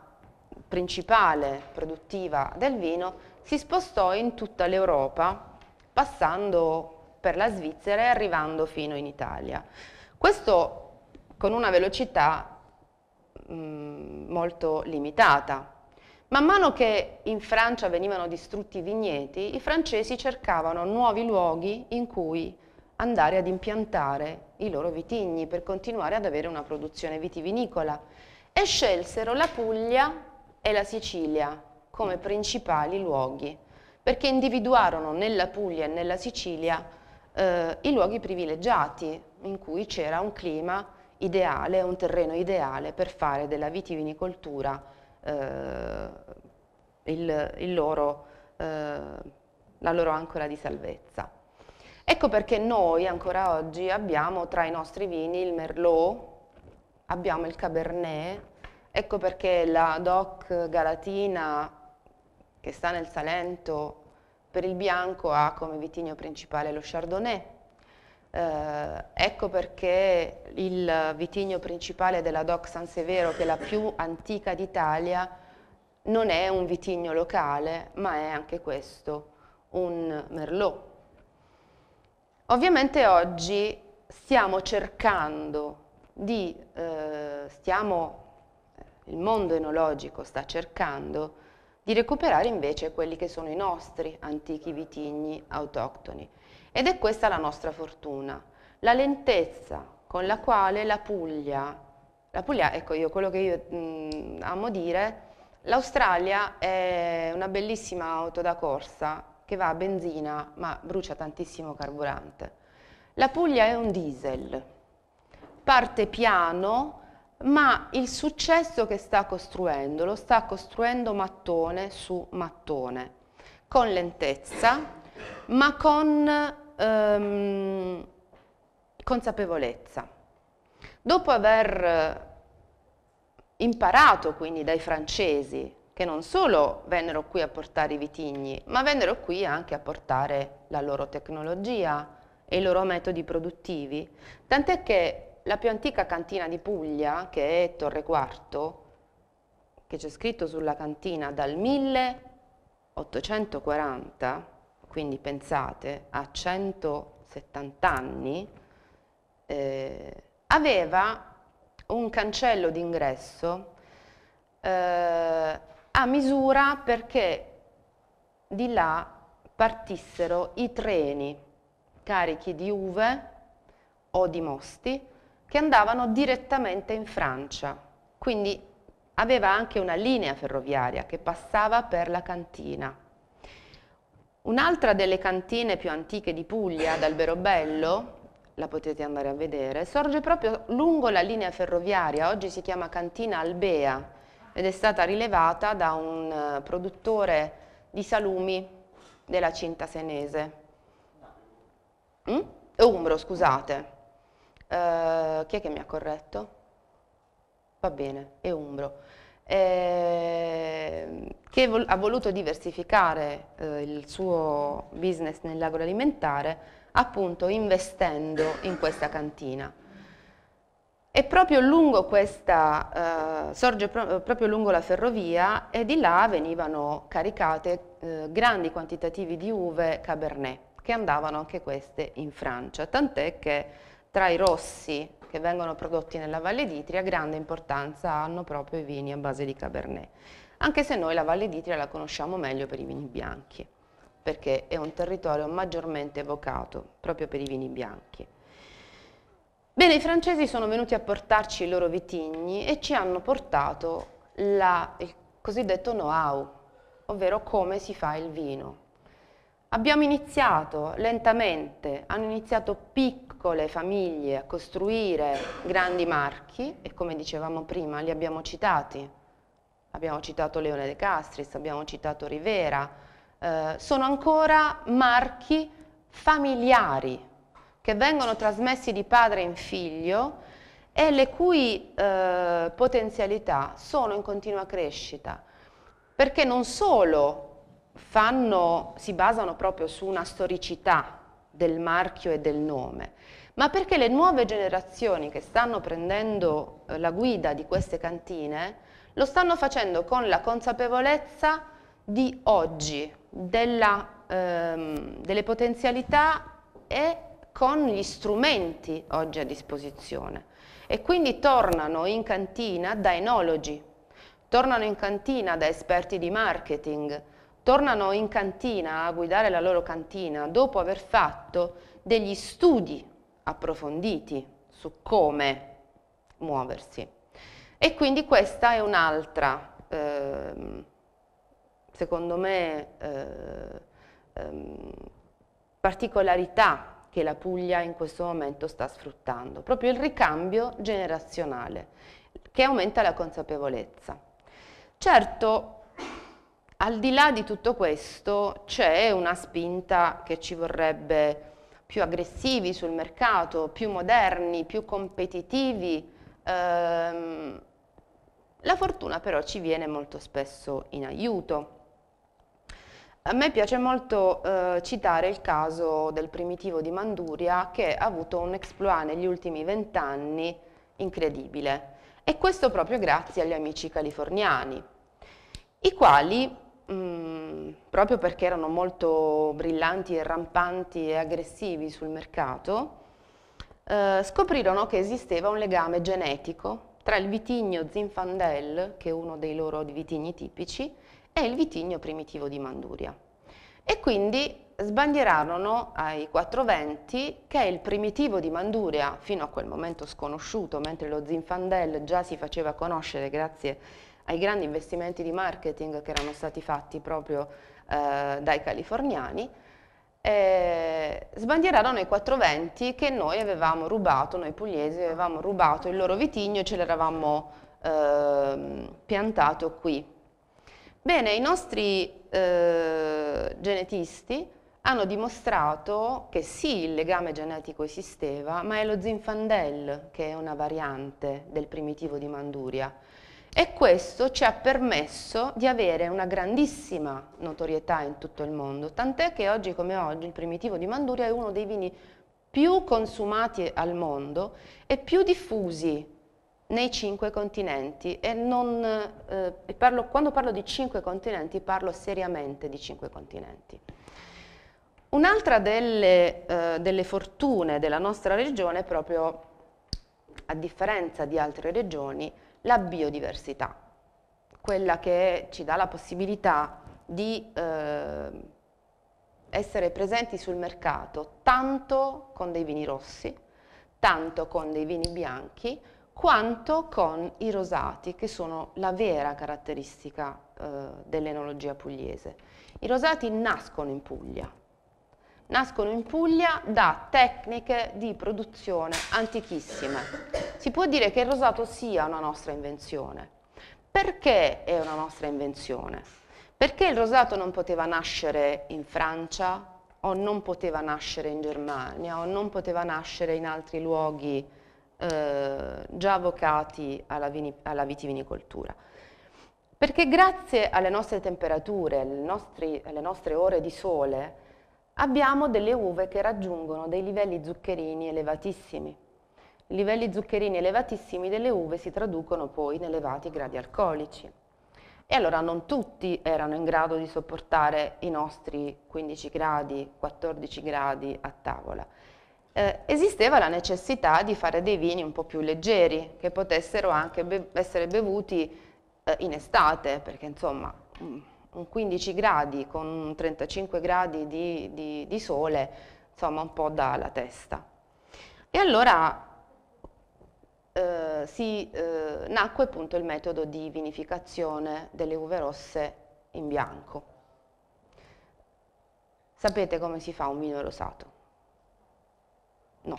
principale produttiva del vino, si spostò in tutta l'Europa, passando per la Svizzera e arrivando fino in Italia. Questo con una velocità mh, mm, molto limitata. Man mano che in Francia venivano distrutti i vigneti, i francesi cercavano nuovi luoghi in cui andare ad impiantare i loro vitigni per continuare ad avere una produzione vitivinicola e scelsero la Puglia e la Sicilia come principali luoghi, perché individuarono nella Puglia e nella Sicilia eh, i luoghi privilegiati in cui c'era un clima ideale, un terreno ideale per fare della vitivinicoltura eh, il, il loro, eh, la loro ancora di salvezza. Ecco perché noi ancora oggi abbiamo tra i nostri vini il Merlot, abbiamo il Cabernet, ecco perché la DOC Galatina che sta nel Salento, per il bianco ha come vitigno principale lo Chardonnay. Eh, ecco perché il vitigno principale della DOC San Severo, che è la più antica d'Italia, non è un vitigno locale, ma è anche questo un merlot. Ovviamente oggi stiamo cercando di, eh, stiamo, il mondo enologico sta cercando di, di recuperare invece quelli che sono i nostri antichi vitigni autoctoni. Ed è questa la nostra fortuna, la lentezza con la quale la Puglia, la Puglia, ecco io, quello che io mh, mm, amo dire, l'Australia è una bellissima auto da corsa che va a benzina ma brucia tantissimo carburante. La Puglia è un diesel, parte piano, ma il successo che sta costruendo lo sta costruendo mattone su mattone, con lentezza, ma con ehm, consapevolezza. Dopo aver eh, imparato quindi dai francesi, che non solo vennero qui a portare i vitigni, ma vennero qui anche a portare la loro tecnologia e i loro metodi produttivi, tant'è che la più antica cantina di Puglia, che è Torre Quarto, che c'è scritto sulla cantina dal 1840, quindi pensate a 170 anni, eh, aveva un cancello d'ingresso eh, a misura perché di là partissero i treni carichi di uve o di mosti che andavano direttamente in Francia, quindi aveva anche una linea ferroviaria che passava per la cantina. Un'altra delle cantine più antiche di Puglia, ad Alberobello, la potete andare a vedere, sorge proprio lungo la linea ferroviaria, oggi si chiama Cantina Albea ed è stata rilevata da un eh, produttore di salumi della cinta senese. Mm? Umbro, scusate. Eh, chi è che mi ha corretto? Va bene, è Umbro. Eh, che vol ha voluto diversificare eh, il suo business nell'agroalimentare appunto investendo in questa cantina. E proprio lungo questa, eh, sorge pro proprio lungo la ferrovia e di là venivano caricate eh, grandi quantitativi di uve Cabernet che andavano anche queste in Francia, tant'è che tra i rossi che vengono prodotti nella Valle d'Itria, grande importanza hanno proprio i vini a base di Cabernet, anche se noi la Valle d'Itria la conosciamo meglio per i vini bianchi, perché è un territorio maggiormente evocato proprio per i vini bianchi. Bene, i francesi sono venuti a portarci i loro vitigni e ci hanno portato la, il cosiddetto know-how, ovvero come si fa il vino. Abbiamo iniziato lentamente, hanno iniziato piccoli, piccole famiglie a costruire grandi marchi e come dicevamo prima li abbiamo citati, abbiamo citato Leone De Castris, abbiamo citato Rivera, eh, sono ancora marchi familiari che vengono trasmessi di padre in figlio e le cui eh, potenzialità sono in continua crescita, perché non solo fanno, si basano proprio su una storicità del marchio e del nome, ma perché le nuove generazioni che stanno prendendo eh, la guida di queste cantine lo stanno facendo con la consapevolezza di oggi, della, ehm, delle potenzialità e con gli strumenti oggi a disposizione e quindi tornano in cantina da enologi, tornano in cantina da esperti di marketing, tornano in cantina a guidare la loro cantina dopo aver fatto degli studi approfonditi su come muoversi. E quindi questa è un'altra, ehm, secondo me, eh, ehm, particolarità che la Puglia in questo momento sta sfruttando, proprio il ricambio generazionale che aumenta la consapevolezza. Certo, al di là di tutto questo c'è una spinta che ci vorrebbe più aggressivi sul mercato, più moderni, più competitivi. Ehm, la fortuna però ci viene molto spesso in aiuto. A me piace molto eh, citare il caso del primitivo di Manduria che ha avuto un exploit negli ultimi vent'anni incredibile e questo proprio grazie agli amici californiani, i quali Mm, proprio perché erano molto brillanti e rampanti e aggressivi sul mercato, eh, scoprirono che esisteva un legame genetico tra il vitigno Zinfandel, che è uno dei loro vitigni tipici, e il vitigno primitivo di Manduria. E quindi sbandierarono ai 420 che il primitivo di Manduria, fino a quel momento sconosciuto, mentre lo Zinfandel già si faceva conoscere grazie a ai grandi investimenti di marketing che erano stati fatti proprio eh, dai californiani, eh, sbandierarono i 420 che noi avevamo rubato, noi pugliesi avevamo rubato il loro vitigno e ce l'eravamo eh, piantato qui. Bene, i nostri eh, genetisti hanno dimostrato che sì, il legame genetico esisteva, ma è lo zinfandel che è una variante del primitivo di Manduria e questo ci ha permesso di avere una grandissima notorietà in tutto il mondo, tant'è che oggi come oggi il primitivo di Manduria è uno dei vini più consumati al mondo e più diffusi nei cinque continenti e non, eh, parlo, quando parlo di cinque continenti parlo seriamente di cinque continenti. Un'altra delle, eh, delle fortune della nostra regione è proprio, a differenza di altre regioni, la biodiversità, quella che ci dà la possibilità di eh, essere presenti sul mercato tanto con dei vini rossi, tanto con dei vini bianchi, quanto con i rosati, che sono la vera caratteristica eh, dell'enologia pugliese. I rosati nascono in Puglia, nascono in Puglia da tecniche di produzione antichissime si può dire che il rosato sia una nostra invenzione. Perché è una nostra invenzione? Perché il rosato non poteva nascere in Francia o non poteva nascere in Germania o non poteva nascere in altri luoghi eh, già avvocati alla, vini, alla vitivinicoltura? Perché grazie alle nostre temperature, alle nostre, alle nostre ore di sole, abbiamo delle uve che raggiungono dei livelli zuccherini elevatissimi livelli zuccherini elevatissimi delle uve si traducono poi in elevati gradi alcolici. E allora non tutti erano in grado di sopportare i nostri 15 gradi, 14 gradi a tavola. Eh, esisteva la necessità di fare dei vini un po' più leggeri, che potessero anche be essere bevuti eh, in estate, perché insomma mm, un 15 gradi con 35 gradi di, di, di sole, insomma un po' dà la testa. E allora eh, si, eh, nacque appunto il metodo di vinificazione delle uve rosse in bianco. Sapete come si fa un vino rosato? No.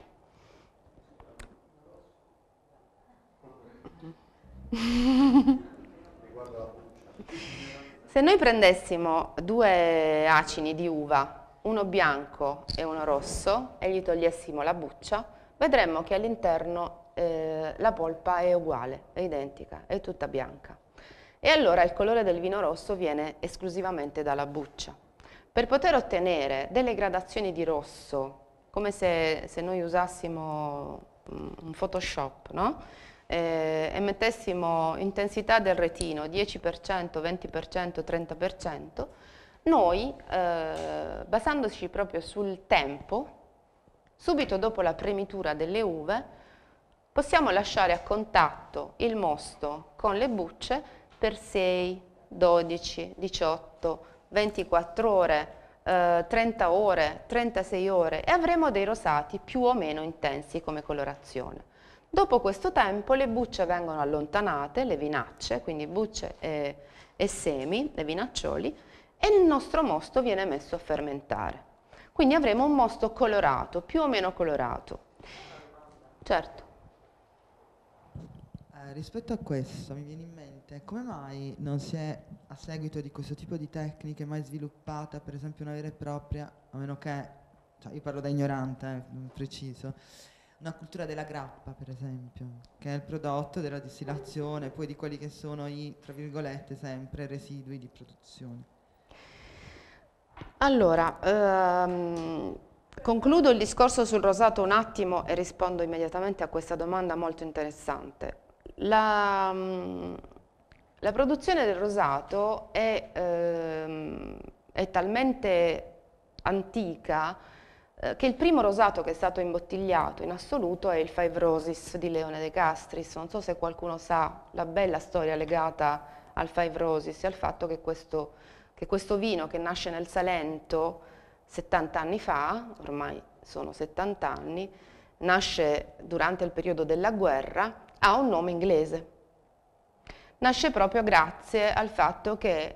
Se noi prendessimo due acini di uva, uno bianco e uno rosso, e gli togliessimo la buccia, vedremmo che all'interno eh, la polpa è uguale, è identica, è tutta bianca. E allora il colore del vino rosso viene esclusivamente dalla buccia. Per poter ottenere delle gradazioni di rosso, come se, se noi usassimo mm, un Photoshop, no? Eh, e mettessimo intensità del retino 10%, 20%, 30%, noi, eh, basandoci proprio sul tempo, subito dopo la premitura delle uve, possiamo lasciare a contatto il mosto con le bucce per 6, 12, 18, 24 ore, eh, 30 ore, 36 ore e avremo dei rosati più o meno intensi come colorazione. Dopo questo tempo le bucce vengono allontanate, le vinacce, quindi bucce e, e semi, le vinaccioli, e il nostro mosto viene messo a fermentare. Quindi avremo un mosto colorato, più o meno colorato. Certo. Eh, rispetto a questo mi viene in mente come mai non si è a seguito di questo tipo di tecniche mai sviluppata per esempio una vera e propria, a meno che, cioè io parlo da ignorante, eh, mm, preciso, una cultura della grappa per esempio, che è il prodotto della distillazione, poi di quelli che sono i, tra virgolette, sempre residui di produzione. Allora, ehm, concludo il discorso sul rosato un attimo e rispondo immediatamente a questa domanda molto interessante. La, mm, la produzione del rosato è, ehm, è talmente antica eh, che il primo rosato che è stato imbottigliato in assoluto è il Five Roses di Leone De Castris. Non so se qualcuno sa la bella storia legata al Five Roses e al fatto che questo, che questo vino che nasce nel Salento 70 anni fa, ormai sono 70 anni, nasce durante il periodo della guerra ha un nome inglese. Nasce proprio grazie al fatto che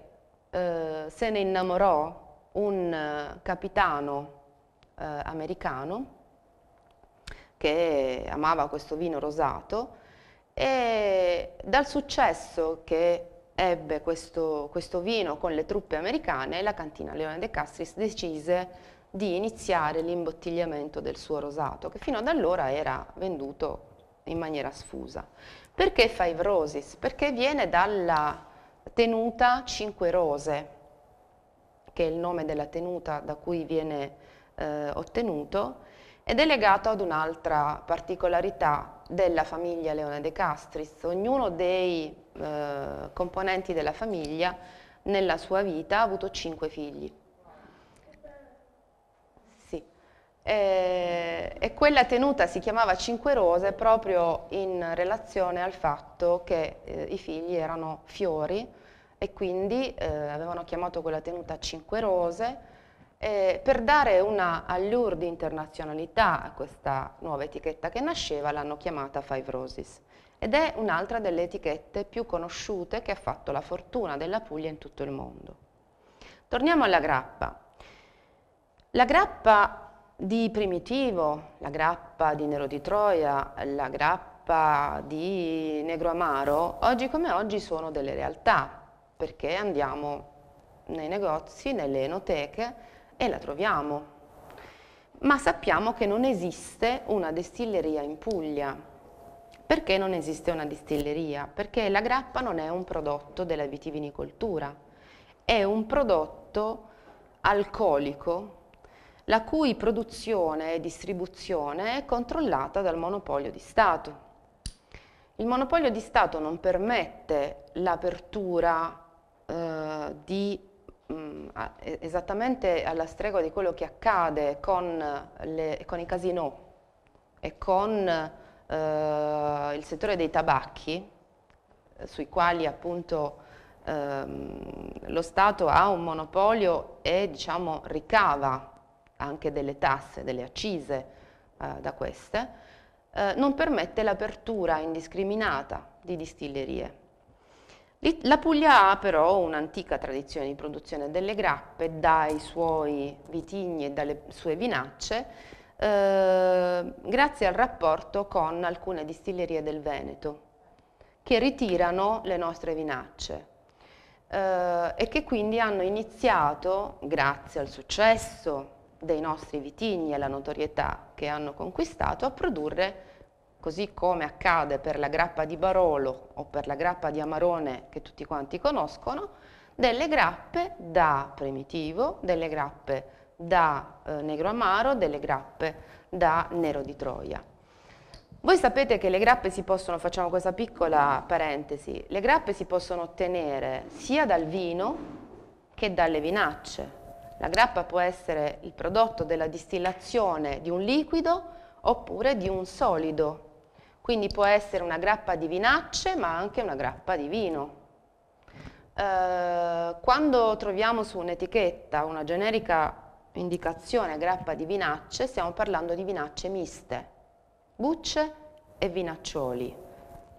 eh, se ne innamorò un eh, capitano eh, americano che amava questo vino rosato e dal successo che ebbe questo, questo, vino con le truppe americane, la cantina Leone De Castris decise di iniziare l'imbottigliamento del suo rosato, che fino ad allora era venduto in maniera sfusa. Perché fibrosis? Perché viene dalla tenuta 5 rose, che è il nome della tenuta da cui viene eh, ottenuto, ed è legato ad un'altra particolarità della famiglia Leone de Castris. Ognuno dei eh, componenti della famiglia nella sua vita ha avuto 5 figli. eh, e quella tenuta si chiamava Cinque Rose proprio in relazione al fatto che eh, i figli erano fiori e quindi eh, avevano chiamato quella tenuta Cinque Rose eh, per dare una allure di internazionalità a questa nuova etichetta che nasceva l'hanno chiamata Five Roses ed è un'altra delle etichette più conosciute che ha fatto la fortuna della Puglia in tutto il mondo. Torniamo alla grappa. La grappa di Primitivo, la grappa di Nero di Troia, la grappa di Negro Amaro, oggi come oggi sono delle realtà, perché andiamo nei negozi, nelle enoteche e la troviamo. Ma sappiamo che non esiste una distilleria in Puglia. Perché non esiste una distilleria? Perché la grappa non è un prodotto della vitivinicoltura, è un prodotto alcolico la cui produzione e distribuzione è controllata dal monopolio di Stato. Il monopolio di Stato non permette l'apertura eh, di mm, esattamente alla stregua di quello che accade con, le, con i casino e con eh, il settore dei tabacchi, sui quali appunto ehm, lo Stato ha un monopolio e diciamo, ricava anche delle tasse, delle accise eh, da queste, eh, non permette l'apertura indiscriminata di distillerie. La Puglia ha però un'antica tradizione di produzione delle grappe dai suoi vitigni e dalle sue vinacce, eh, grazie al rapporto con alcune distillerie del Veneto, che ritirano le nostre vinacce. Uh, e che quindi hanno iniziato, grazie al successo dei nostri vitigni e la notorietà che hanno conquistato a produrre, così come accade per la grappa di Barolo o per la grappa di Amarone che tutti quanti conoscono, delle grappe da primitivo, delle grappe da eh, negro amaro, delle grappe da nero di Troia. Voi sapete che le grappe si possono, facciamo questa piccola parentesi, le grappe si possono ottenere sia dal vino che dalle vinacce, la grappa può essere il prodotto della distillazione di un liquido oppure di un solido, quindi può essere una grappa di vinacce ma anche una grappa di vino. Eh, quando troviamo su un'etichetta una generica indicazione grappa di vinacce, stiamo parlando di vinacce miste, bucce e vinaccioli,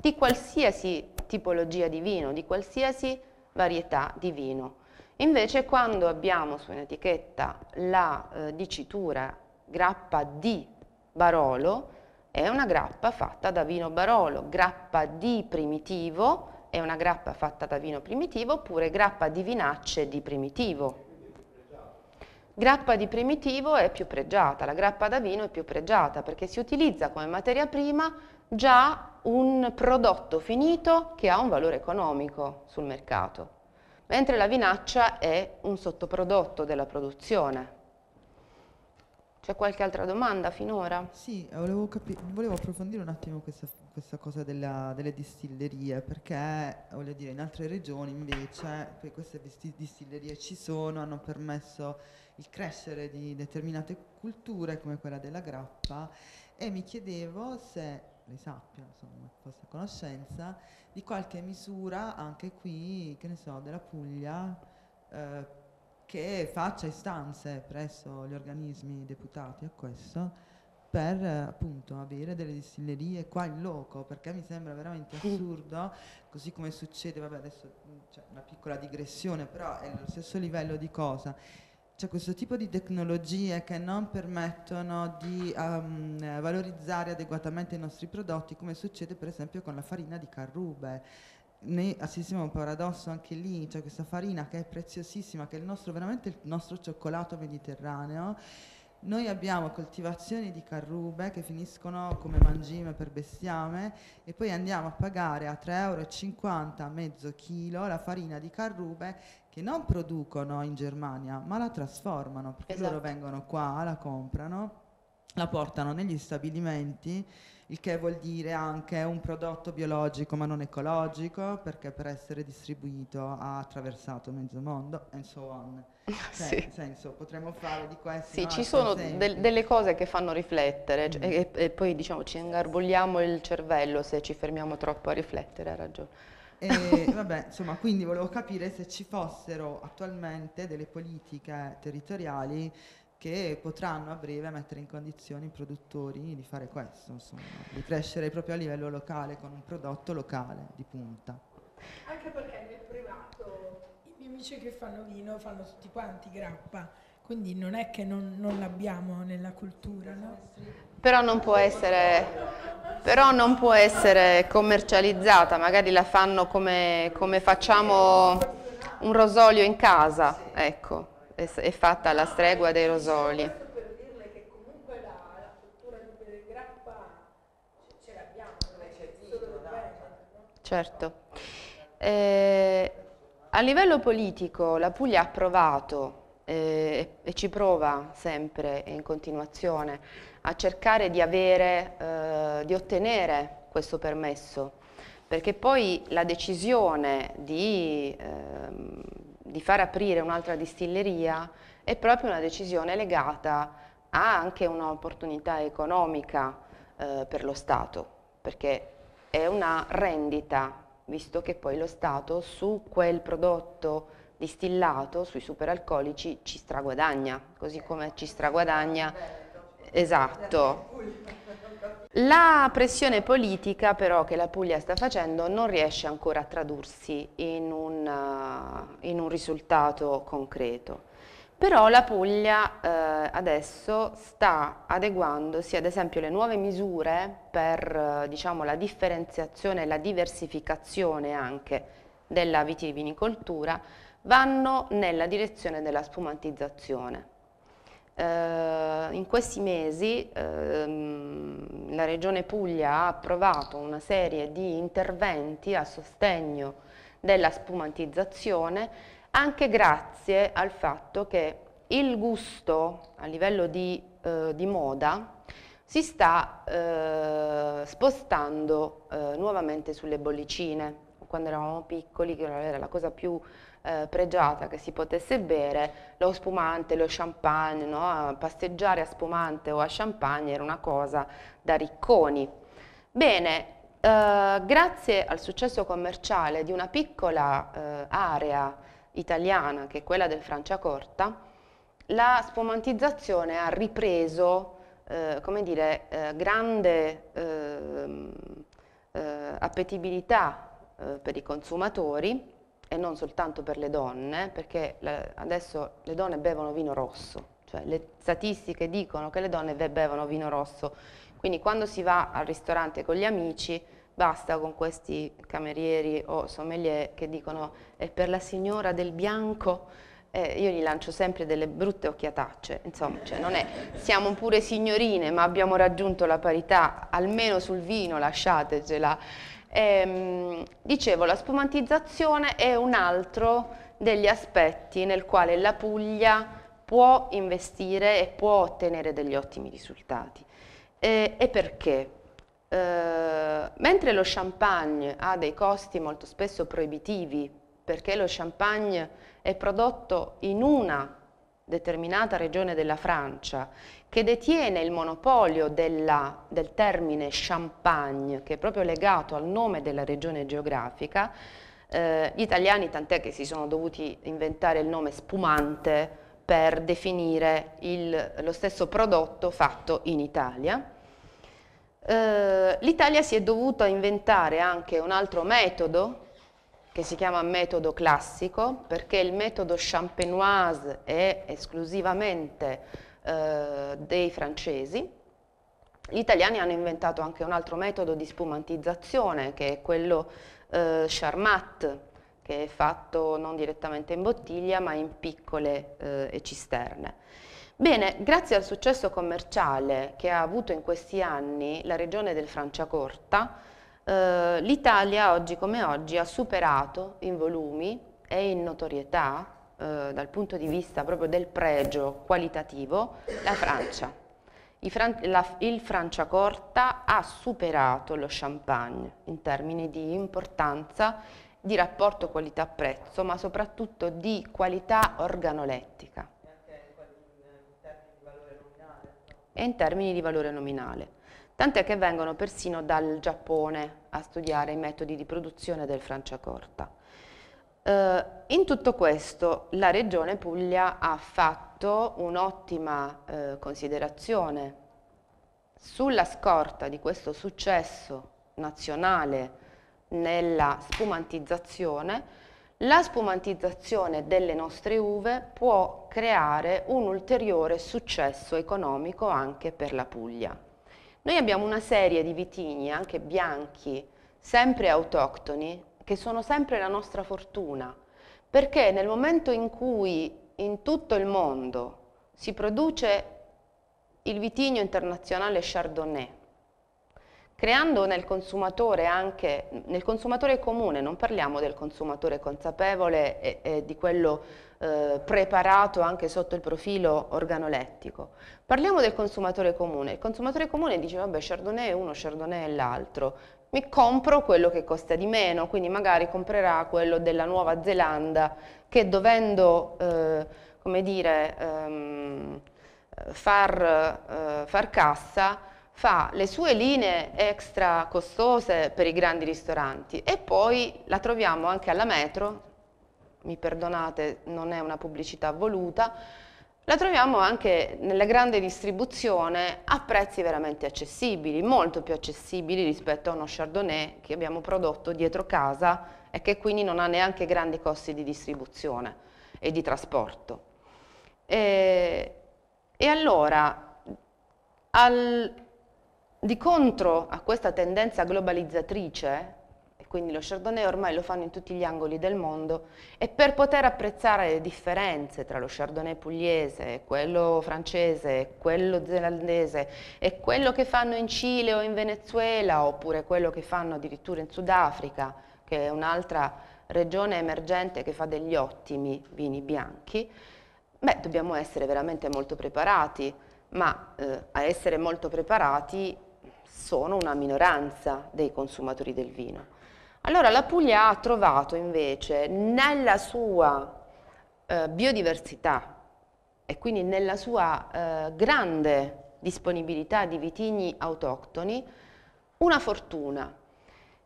di qualsiasi tipologia di vino, di qualsiasi varietà di vino. Invece quando abbiamo su un'etichetta la eh, dicitura grappa di Barolo, è una grappa fatta da vino Barolo, grappa di primitivo è una grappa fatta da vino primitivo oppure grappa di vinacce di primitivo. Grappa di primitivo è più pregiata, la grappa da vino è più pregiata perché si utilizza come materia prima già un prodotto finito che ha un valore economico sul mercato mentre la vinaccia è un sottoprodotto della produzione. C'è qualche altra domanda finora? Sì, eh, volevo, volevo approfondire un attimo questa, questa cosa della, delle distillerie, perché voglio dire, in altre regioni invece queste distillerie ci sono, hanno permesso il crescere di determinate culture come quella della grappa e mi chiedevo se le sappia, insomma, fosse a conoscenza, di qualche misura anche qui, che ne so, della Puglia, eh, che faccia istanze presso gli organismi deputati a ecco questo per appunto avere delle distillerie qua in loco, perché mi sembra veramente mm. assurdo, così come succede, vabbè adesso mm, c'è una piccola digressione, però è lo stesso livello di cosa cioè questo tipo di tecnologie che non permettono di um, valorizzare adeguatamente i nostri prodotti, come succede per esempio con la farina di carrube. Noi assistiamo a un paradosso anche lì, cioè questa farina che è preziosissima, che è il nostro, veramente il nostro cioccolato mediterraneo, noi abbiamo coltivazioni di carrube che finiscono come mangime per bestiame e poi andiamo a pagare a 3,50 euro mezzo chilo la farina di carrube che non producono in Germania ma la trasformano perché esatto. loro vengono qua, la comprano, la portano negli stabilimenti il che vuol dire anche un prodotto biologico ma non ecologico, perché per essere distribuito ha attraversato mezzo mondo, and so on. Cioè, sì. senso, potremmo fare di questo. Sì, ci sono del, delle cose che fanno riflettere cioè, mm. e, e, poi diciamo ci ingarboliamo il cervello se ci fermiamo troppo a riflettere, ha ragione. E, vabbè, insomma, quindi volevo capire se ci fossero attualmente delle politiche territoriali che potranno a breve mettere in condizione i produttori di fare questo, insomma, di crescere proprio a livello locale con un prodotto locale di punta. Anche perché nel privato i miei amici che fanno vino fanno tutti quanti grappa, quindi non è che non, non l'abbiamo nella cultura, no? Però non può essere però non può essere commercializzata, magari la fanno come, come facciamo un rosolio in casa, ecco è, fatta alla stregua dei rosoli. Certo. Eh, a livello politico la Puglia ha provato eh, e ci prova sempre e in continuazione a cercare di, avere, eh, di ottenere questo permesso, perché poi la decisione di ehm, di far aprire un'altra distilleria è proprio una decisione legata a anche un'opportunità economica eh, per lo Stato, perché è una rendita, visto che poi lo Stato su quel prodotto distillato, sui superalcolici, ci straguadagna, così come ci straguadagna, certo. esatto. La pressione politica però che la Puglia sta facendo non riesce ancora a tradursi in un, eh, in un risultato concreto. Però la Puglia eh, adesso sta adeguandosi ad esempio le nuove misure per eh, diciamo, la differenziazione e la diversificazione anche della vitivinicoltura vanno nella direzione della spumantizzazione. Eh, in questi mesi ehm, la Regione Puglia ha approvato una serie di interventi a sostegno della spumantizzazione anche grazie al fatto che il gusto a livello di, eh, di moda si sta eh, spostando eh, nuovamente sulle bollicine. Quando eravamo piccoli, che era la cosa più eh, pregiata che si potesse bere, lo spumante, lo champagne, no? passeggiare a spumante o a champagne era una cosa da ricconi. Bene, eh, grazie al successo commerciale di una piccola eh, area italiana, che è quella del Franciacorta, la spumantizzazione ha ripreso, eh, come dire, eh, grande ehm, eh, appetibilità per i consumatori e non soltanto per le donne, perché adesso le donne bevono vino rosso, cioè le statistiche dicono che le donne bevono vino rosso, quindi quando si va al ristorante con gli amici basta con questi camerieri o sommelier che dicono è per la signora del bianco, eh, io gli lancio sempre delle brutte occhiatacce, insomma, cioè non è, siamo pure signorine ma abbiamo raggiunto la parità, almeno sul vino lasciatecela. Ehm, dicevo, la spumantizzazione è un altro degli aspetti nel quale la Puglia può investire e può ottenere degli ottimi risultati. E, eh, e perché? Eh, mentre lo champagne ha dei costi molto spesso proibitivi, perché lo champagne è prodotto in una determinata regione della Francia che detiene il monopolio della, del termine Champagne, che è proprio legato al nome della regione geografica, eh, gli italiani tant'è che si sono dovuti inventare il nome spumante per definire il, lo stesso prodotto fatto in Italia. Eh, L'Italia si è dovuta inventare anche un altro metodo che si chiama metodo classico, perché il metodo champenoise è esclusivamente eh, dei francesi. Gli italiani hanno inventato anche un altro metodo di spumantizzazione, che è quello eh, charmat, che è fatto non direttamente in bottiglia, ma in piccole eh, cisterne. Bene, grazie al successo commerciale che ha avuto in questi anni la regione del Franciacorta, eh, l'Italia oggi come oggi ha superato in volumi e in notorietà, eh, dal punto di vista proprio del pregio qualitativo, la Francia. Fran la, il Franciacorta ha superato lo champagne in termini di importanza, di rapporto qualità-prezzo, ma soprattutto di qualità organolettica. E anche in termini di valore nominale. E in termini di valore nominale tant'è che vengono persino dal Giappone a studiare i metodi di produzione del Franciacorta. Eh, in tutto questo la Regione Puglia ha fatto un'ottima eh, considerazione sulla scorta di questo successo nazionale nella spumantizzazione, la spumantizzazione delle nostre uve può creare un ulteriore successo economico anche per la Puglia. Noi abbiamo una serie di vitigni, anche bianchi, sempre autoctoni, che sono sempre la nostra fortuna, perché nel momento in cui in tutto il mondo si produce il vitigno internazionale Chardonnay, creando nel consumatore anche, nel consumatore comune, non parliamo del consumatore consapevole e, e di quello eh, preparato anche sotto il profilo organolettico. Parliamo del consumatore comune. Il consumatore comune dice vabbè Chardonnay è uno, Chardonnay è l'altro. Mi compro quello che costa di meno, quindi magari comprerà quello della Nuova Zelanda che dovendo, eh, come dire, ehm, far, eh, far cassa, fa le sue linee extra costose per i grandi ristoranti e poi la troviamo anche alla metro mi perdonate, non è una pubblicità voluta, la troviamo anche nella grande distribuzione a prezzi veramente accessibili, molto più accessibili rispetto a uno Chardonnay che abbiamo prodotto dietro casa e che quindi non ha neanche grandi costi di distribuzione e di trasporto. E, e allora, al, di contro a questa tendenza globalizzatrice, quindi lo Chardonnay ormai lo fanno in tutti gli angoli del mondo e per poter apprezzare le differenze tra lo Chardonnay pugliese, quello francese, quello zelandese e quello che fanno in Cile o in Venezuela oppure quello che fanno addirittura in Sudafrica, che è un'altra regione emergente che fa degli ottimi vini bianchi, beh, dobbiamo essere veramente molto preparati, ma eh, a essere molto preparati sono una minoranza dei consumatori del vino. Allora la Puglia ha trovato invece nella sua eh, biodiversità e quindi nella sua eh, grande disponibilità di vitigni autoctoni una fortuna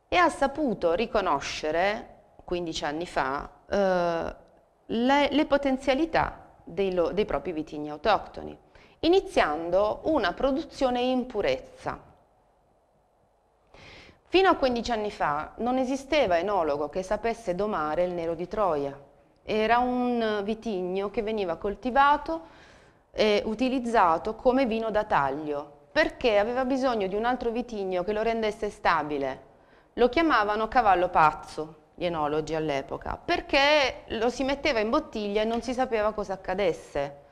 e ha saputo riconoscere 15 anni fa eh, le, le, potenzialità dei, lo, dei propri vitigni autoctoni iniziando una produzione in purezza Fino a 15 anni fa non esisteva enologo che sapesse domare il nero di Troia. Era un vitigno che veniva coltivato e utilizzato come vino da taglio, perché aveva bisogno di un altro vitigno che lo rendesse stabile. Lo chiamavano cavallo pazzo, gli enologi all'epoca, perché lo si metteva in bottiglia e non si sapeva cosa accadesse.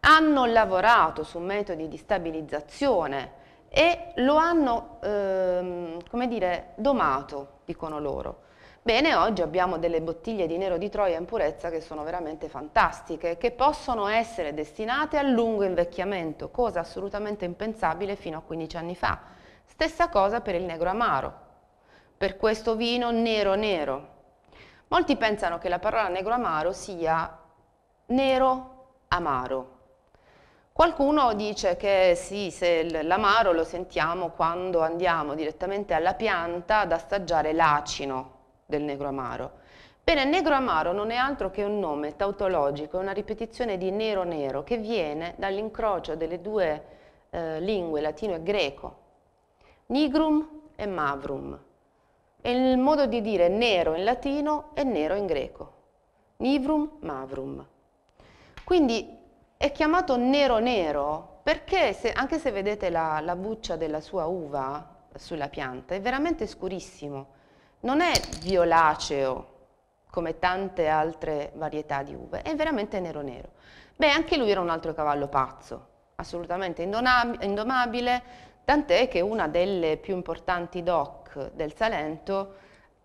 Hanno lavorato su metodi di stabilizzazione e lo hanno, ehm, come dire, domato, dicono loro. Bene, oggi abbiamo delle bottiglie di nero di Troia in purezza che sono veramente fantastiche, che possono essere destinate al lungo invecchiamento, cosa assolutamente impensabile fino a 15 anni fa. Stessa cosa per il negro amaro, per questo vino nero nero. Molti pensano che la parola negro amaro sia nero amaro, Qualcuno dice che sì, l'amaro lo sentiamo quando andiamo direttamente alla pianta ad assaggiare l'acino del negro amaro. Bene, negro amaro non è altro che un nome tautologico, è una ripetizione di nero nero che viene dall'incrocio delle due eh, lingue latino e greco, nigrum e mavrum. È il modo di dire nero in latino e nero in greco, nivrum mavrum. Quindi è chiamato nero nero perché se, anche se vedete la, la buccia della sua uva sulla pianta è veramente scurissimo, non è violaceo come tante altre varietà di uve, è veramente nero nero. Beh, anche lui era un altro cavallo pazzo, assolutamente indomabile, tant'è che una delle più importanti doc del Salento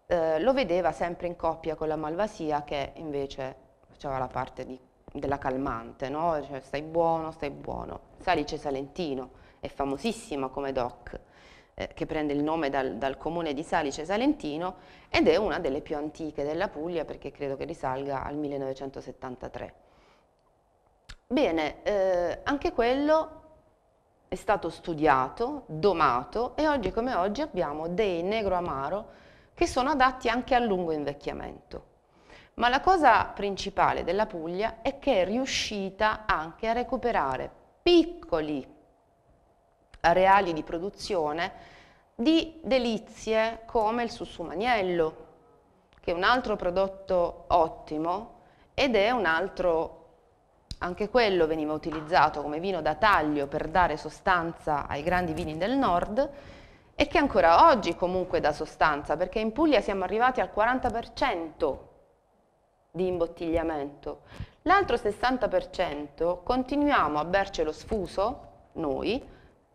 eh, lo vedeva sempre in coppia con la Malvasia che invece faceva la parte di della calmante, no? cioè, stai buono, stai buono. Salice Salentino è famosissima come DOC, eh, che prende il nome dal, dal, comune di Salice Salentino ed è una delle più antiche della Puglia perché credo che risalga al 1973. Bene, eh, anche quello è stato studiato, domato e oggi come oggi abbiamo dei negro amaro che sono adatti anche al lungo invecchiamento. Ma la cosa principale della Puglia è che è riuscita anche a recuperare piccoli areali di produzione di delizie come il sussumaniello, che è un altro prodotto ottimo ed è un altro, anche quello veniva utilizzato come vino da taglio per dare sostanza ai grandi vini del nord e che ancora oggi comunque dà sostanza, perché in Puglia siamo arrivati al 40% di imbottigliamento. L'altro 60% continuiamo a bercelo sfuso, noi,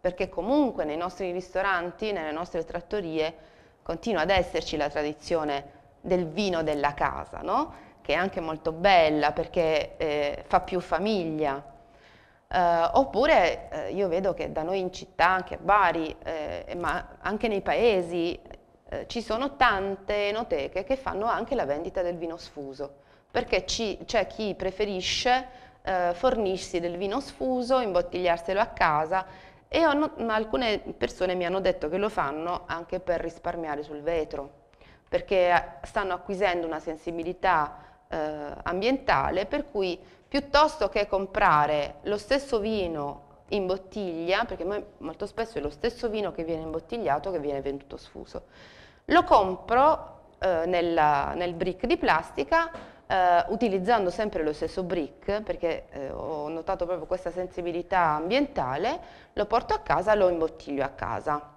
perché comunque nei nostri ristoranti, nelle nostre trattorie, continua ad esserci la tradizione del vino della casa, no? che è anche molto bella perché eh, fa più famiglia. Eh, oppure eh, io vedo che da noi in città, anche a Bari, eh, ma anche nei paesi, eh, ci sono tante enoteche che fanno anche la vendita del vino sfuso perché ci, c'è chi preferisce eh, fornirsi del vino sfuso, imbottigliarselo a casa e ho, alcune persone mi hanno detto che lo fanno anche per risparmiare sul vetro, perché eh, stanno acquisendo una sensibilità eh, ambientale per cui piuttosto che comprare lo stesso vino in bottiglia, perché molto spesso è lo stesso vino che viene imbottigliato che viene venduto sfuso, lo compro eh, nella, nel brick di plastica eh, utilizzando sempre lo stesso brick, perché eh, ho notato proprio questa sensibilità ambientale, lo porto a casa, lo imbottiglio a casa.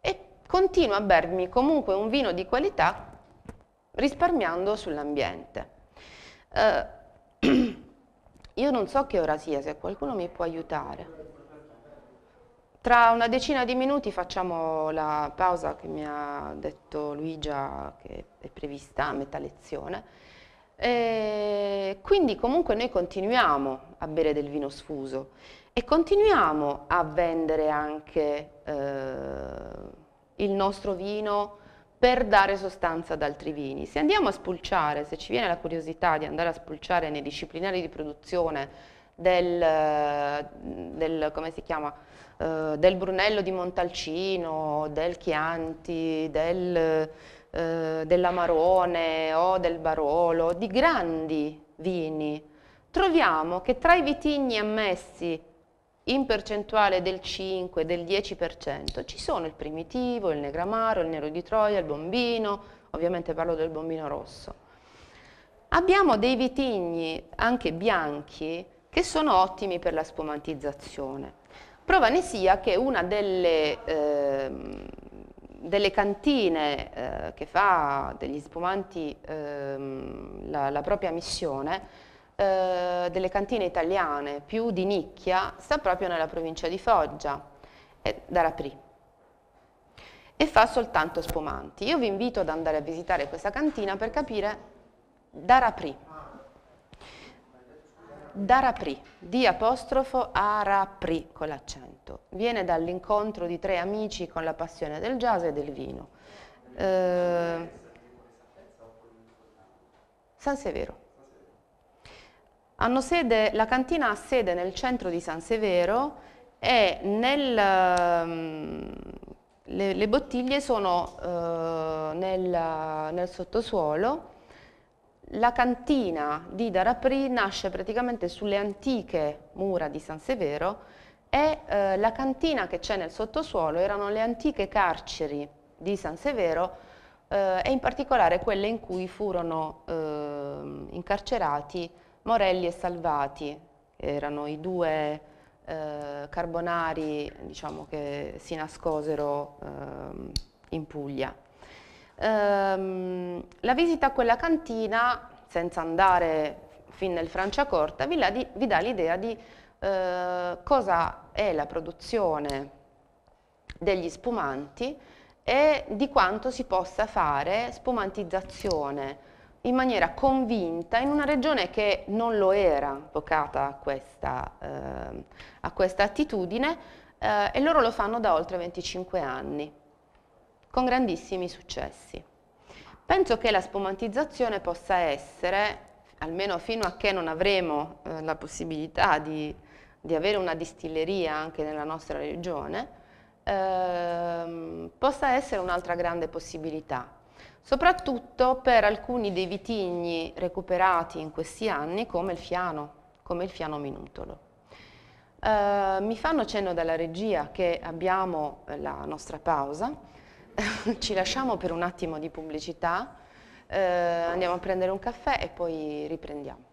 E continuo a bermi comunque un vino di qualità risparmiando sull'ambiente. Eh, io non so che ora sia, se qualcuno mi può aiutare. Tra una decina di minuti facciamo la pausa che mi ha detto Luigia che è prevista a metà lezione. E quindi comunque noi continuiamo a bere del vino sfuso e continuiamo a vendere anche eh, il nostro vino per dare sostanza ad altri vini. Se andiamo a spulciare, se ci viene la curiosità di andare a spulciare nei disciplinari di produzione del, del, chiama, eh, del Brunello di Montalcino, del Chianti, del eh, dell'Amarone o del Barolo, di grandi vini, troviamo che tra i vitigni ammessi in percentuale del 5, del 10%, ci sono il primitivo, il negramaro, il nero di Troia, il bombino, ovviamente parlo del bombino rosso. Abbiamo dei vitigni, anche bianchi, che sono ottimi per la spumantizzazione. Prova ne sia che una delle eh, delle cantine eh, che fa degli spumanti ehm, la, la, propria missione, eh, delle cantine italiane più di nicchia, sta proprio nella provincia di Foggia, eh, da Rapri, e fa soltanto spumanti. Io vi invito ad andare a visitare questa cantina per capire da Rapri Darapri, di apostrofo Arapri con l'accento. Viene dall'incontro di tre amici con la passione del jazz e del vino. Eh, San Severo. Sede, la cantina ha sede nel centro di San Severo e nel, ehm, le, le, bottiglie sono eh, nel, nel sottosuolo la cantina di Daraprì nasce praticamente sulle antiche mura di San Severo e eh, la cantina che c'è nel sottosuolo erano le antiche carceri di San Severo eh, e in particolare quelle in cui furono eh, incarcerati Morelli e Salvati, erano i due eh, carbonari diciamo, che si nascosero ehm, in Puglia ehm, la visita a quella cantina, senza andare fin nel Franciacorta, vi, di, vi dà l'idea di eh, cosa è la produzione degli spumanti e di quanto si possa fare spumantizzazione in maniera convinta in una regione che non lo era vocata a questa, eh, a questa attitudine eh, e loro lo fanno da oltre 25 anni con grandissimi successi. Penso che la spumantizzazione possa essere, almeno fino a che non avremo eh, la possibilità di, di, avere una distilleria anche nella nostra regione, ehm, possa essere un'altra grande possibilità, soprattutto per alcuni dei vitigni recuperati in questi anni come il fiano, come il fiano minutolo. Eh, mi fanno cenno dalla regia che abbiamo eh, la nostra pausa, ci lasciamo per un attimo di pubblicità, eh, andiamo a prendere un caffè e poi riprendiamo.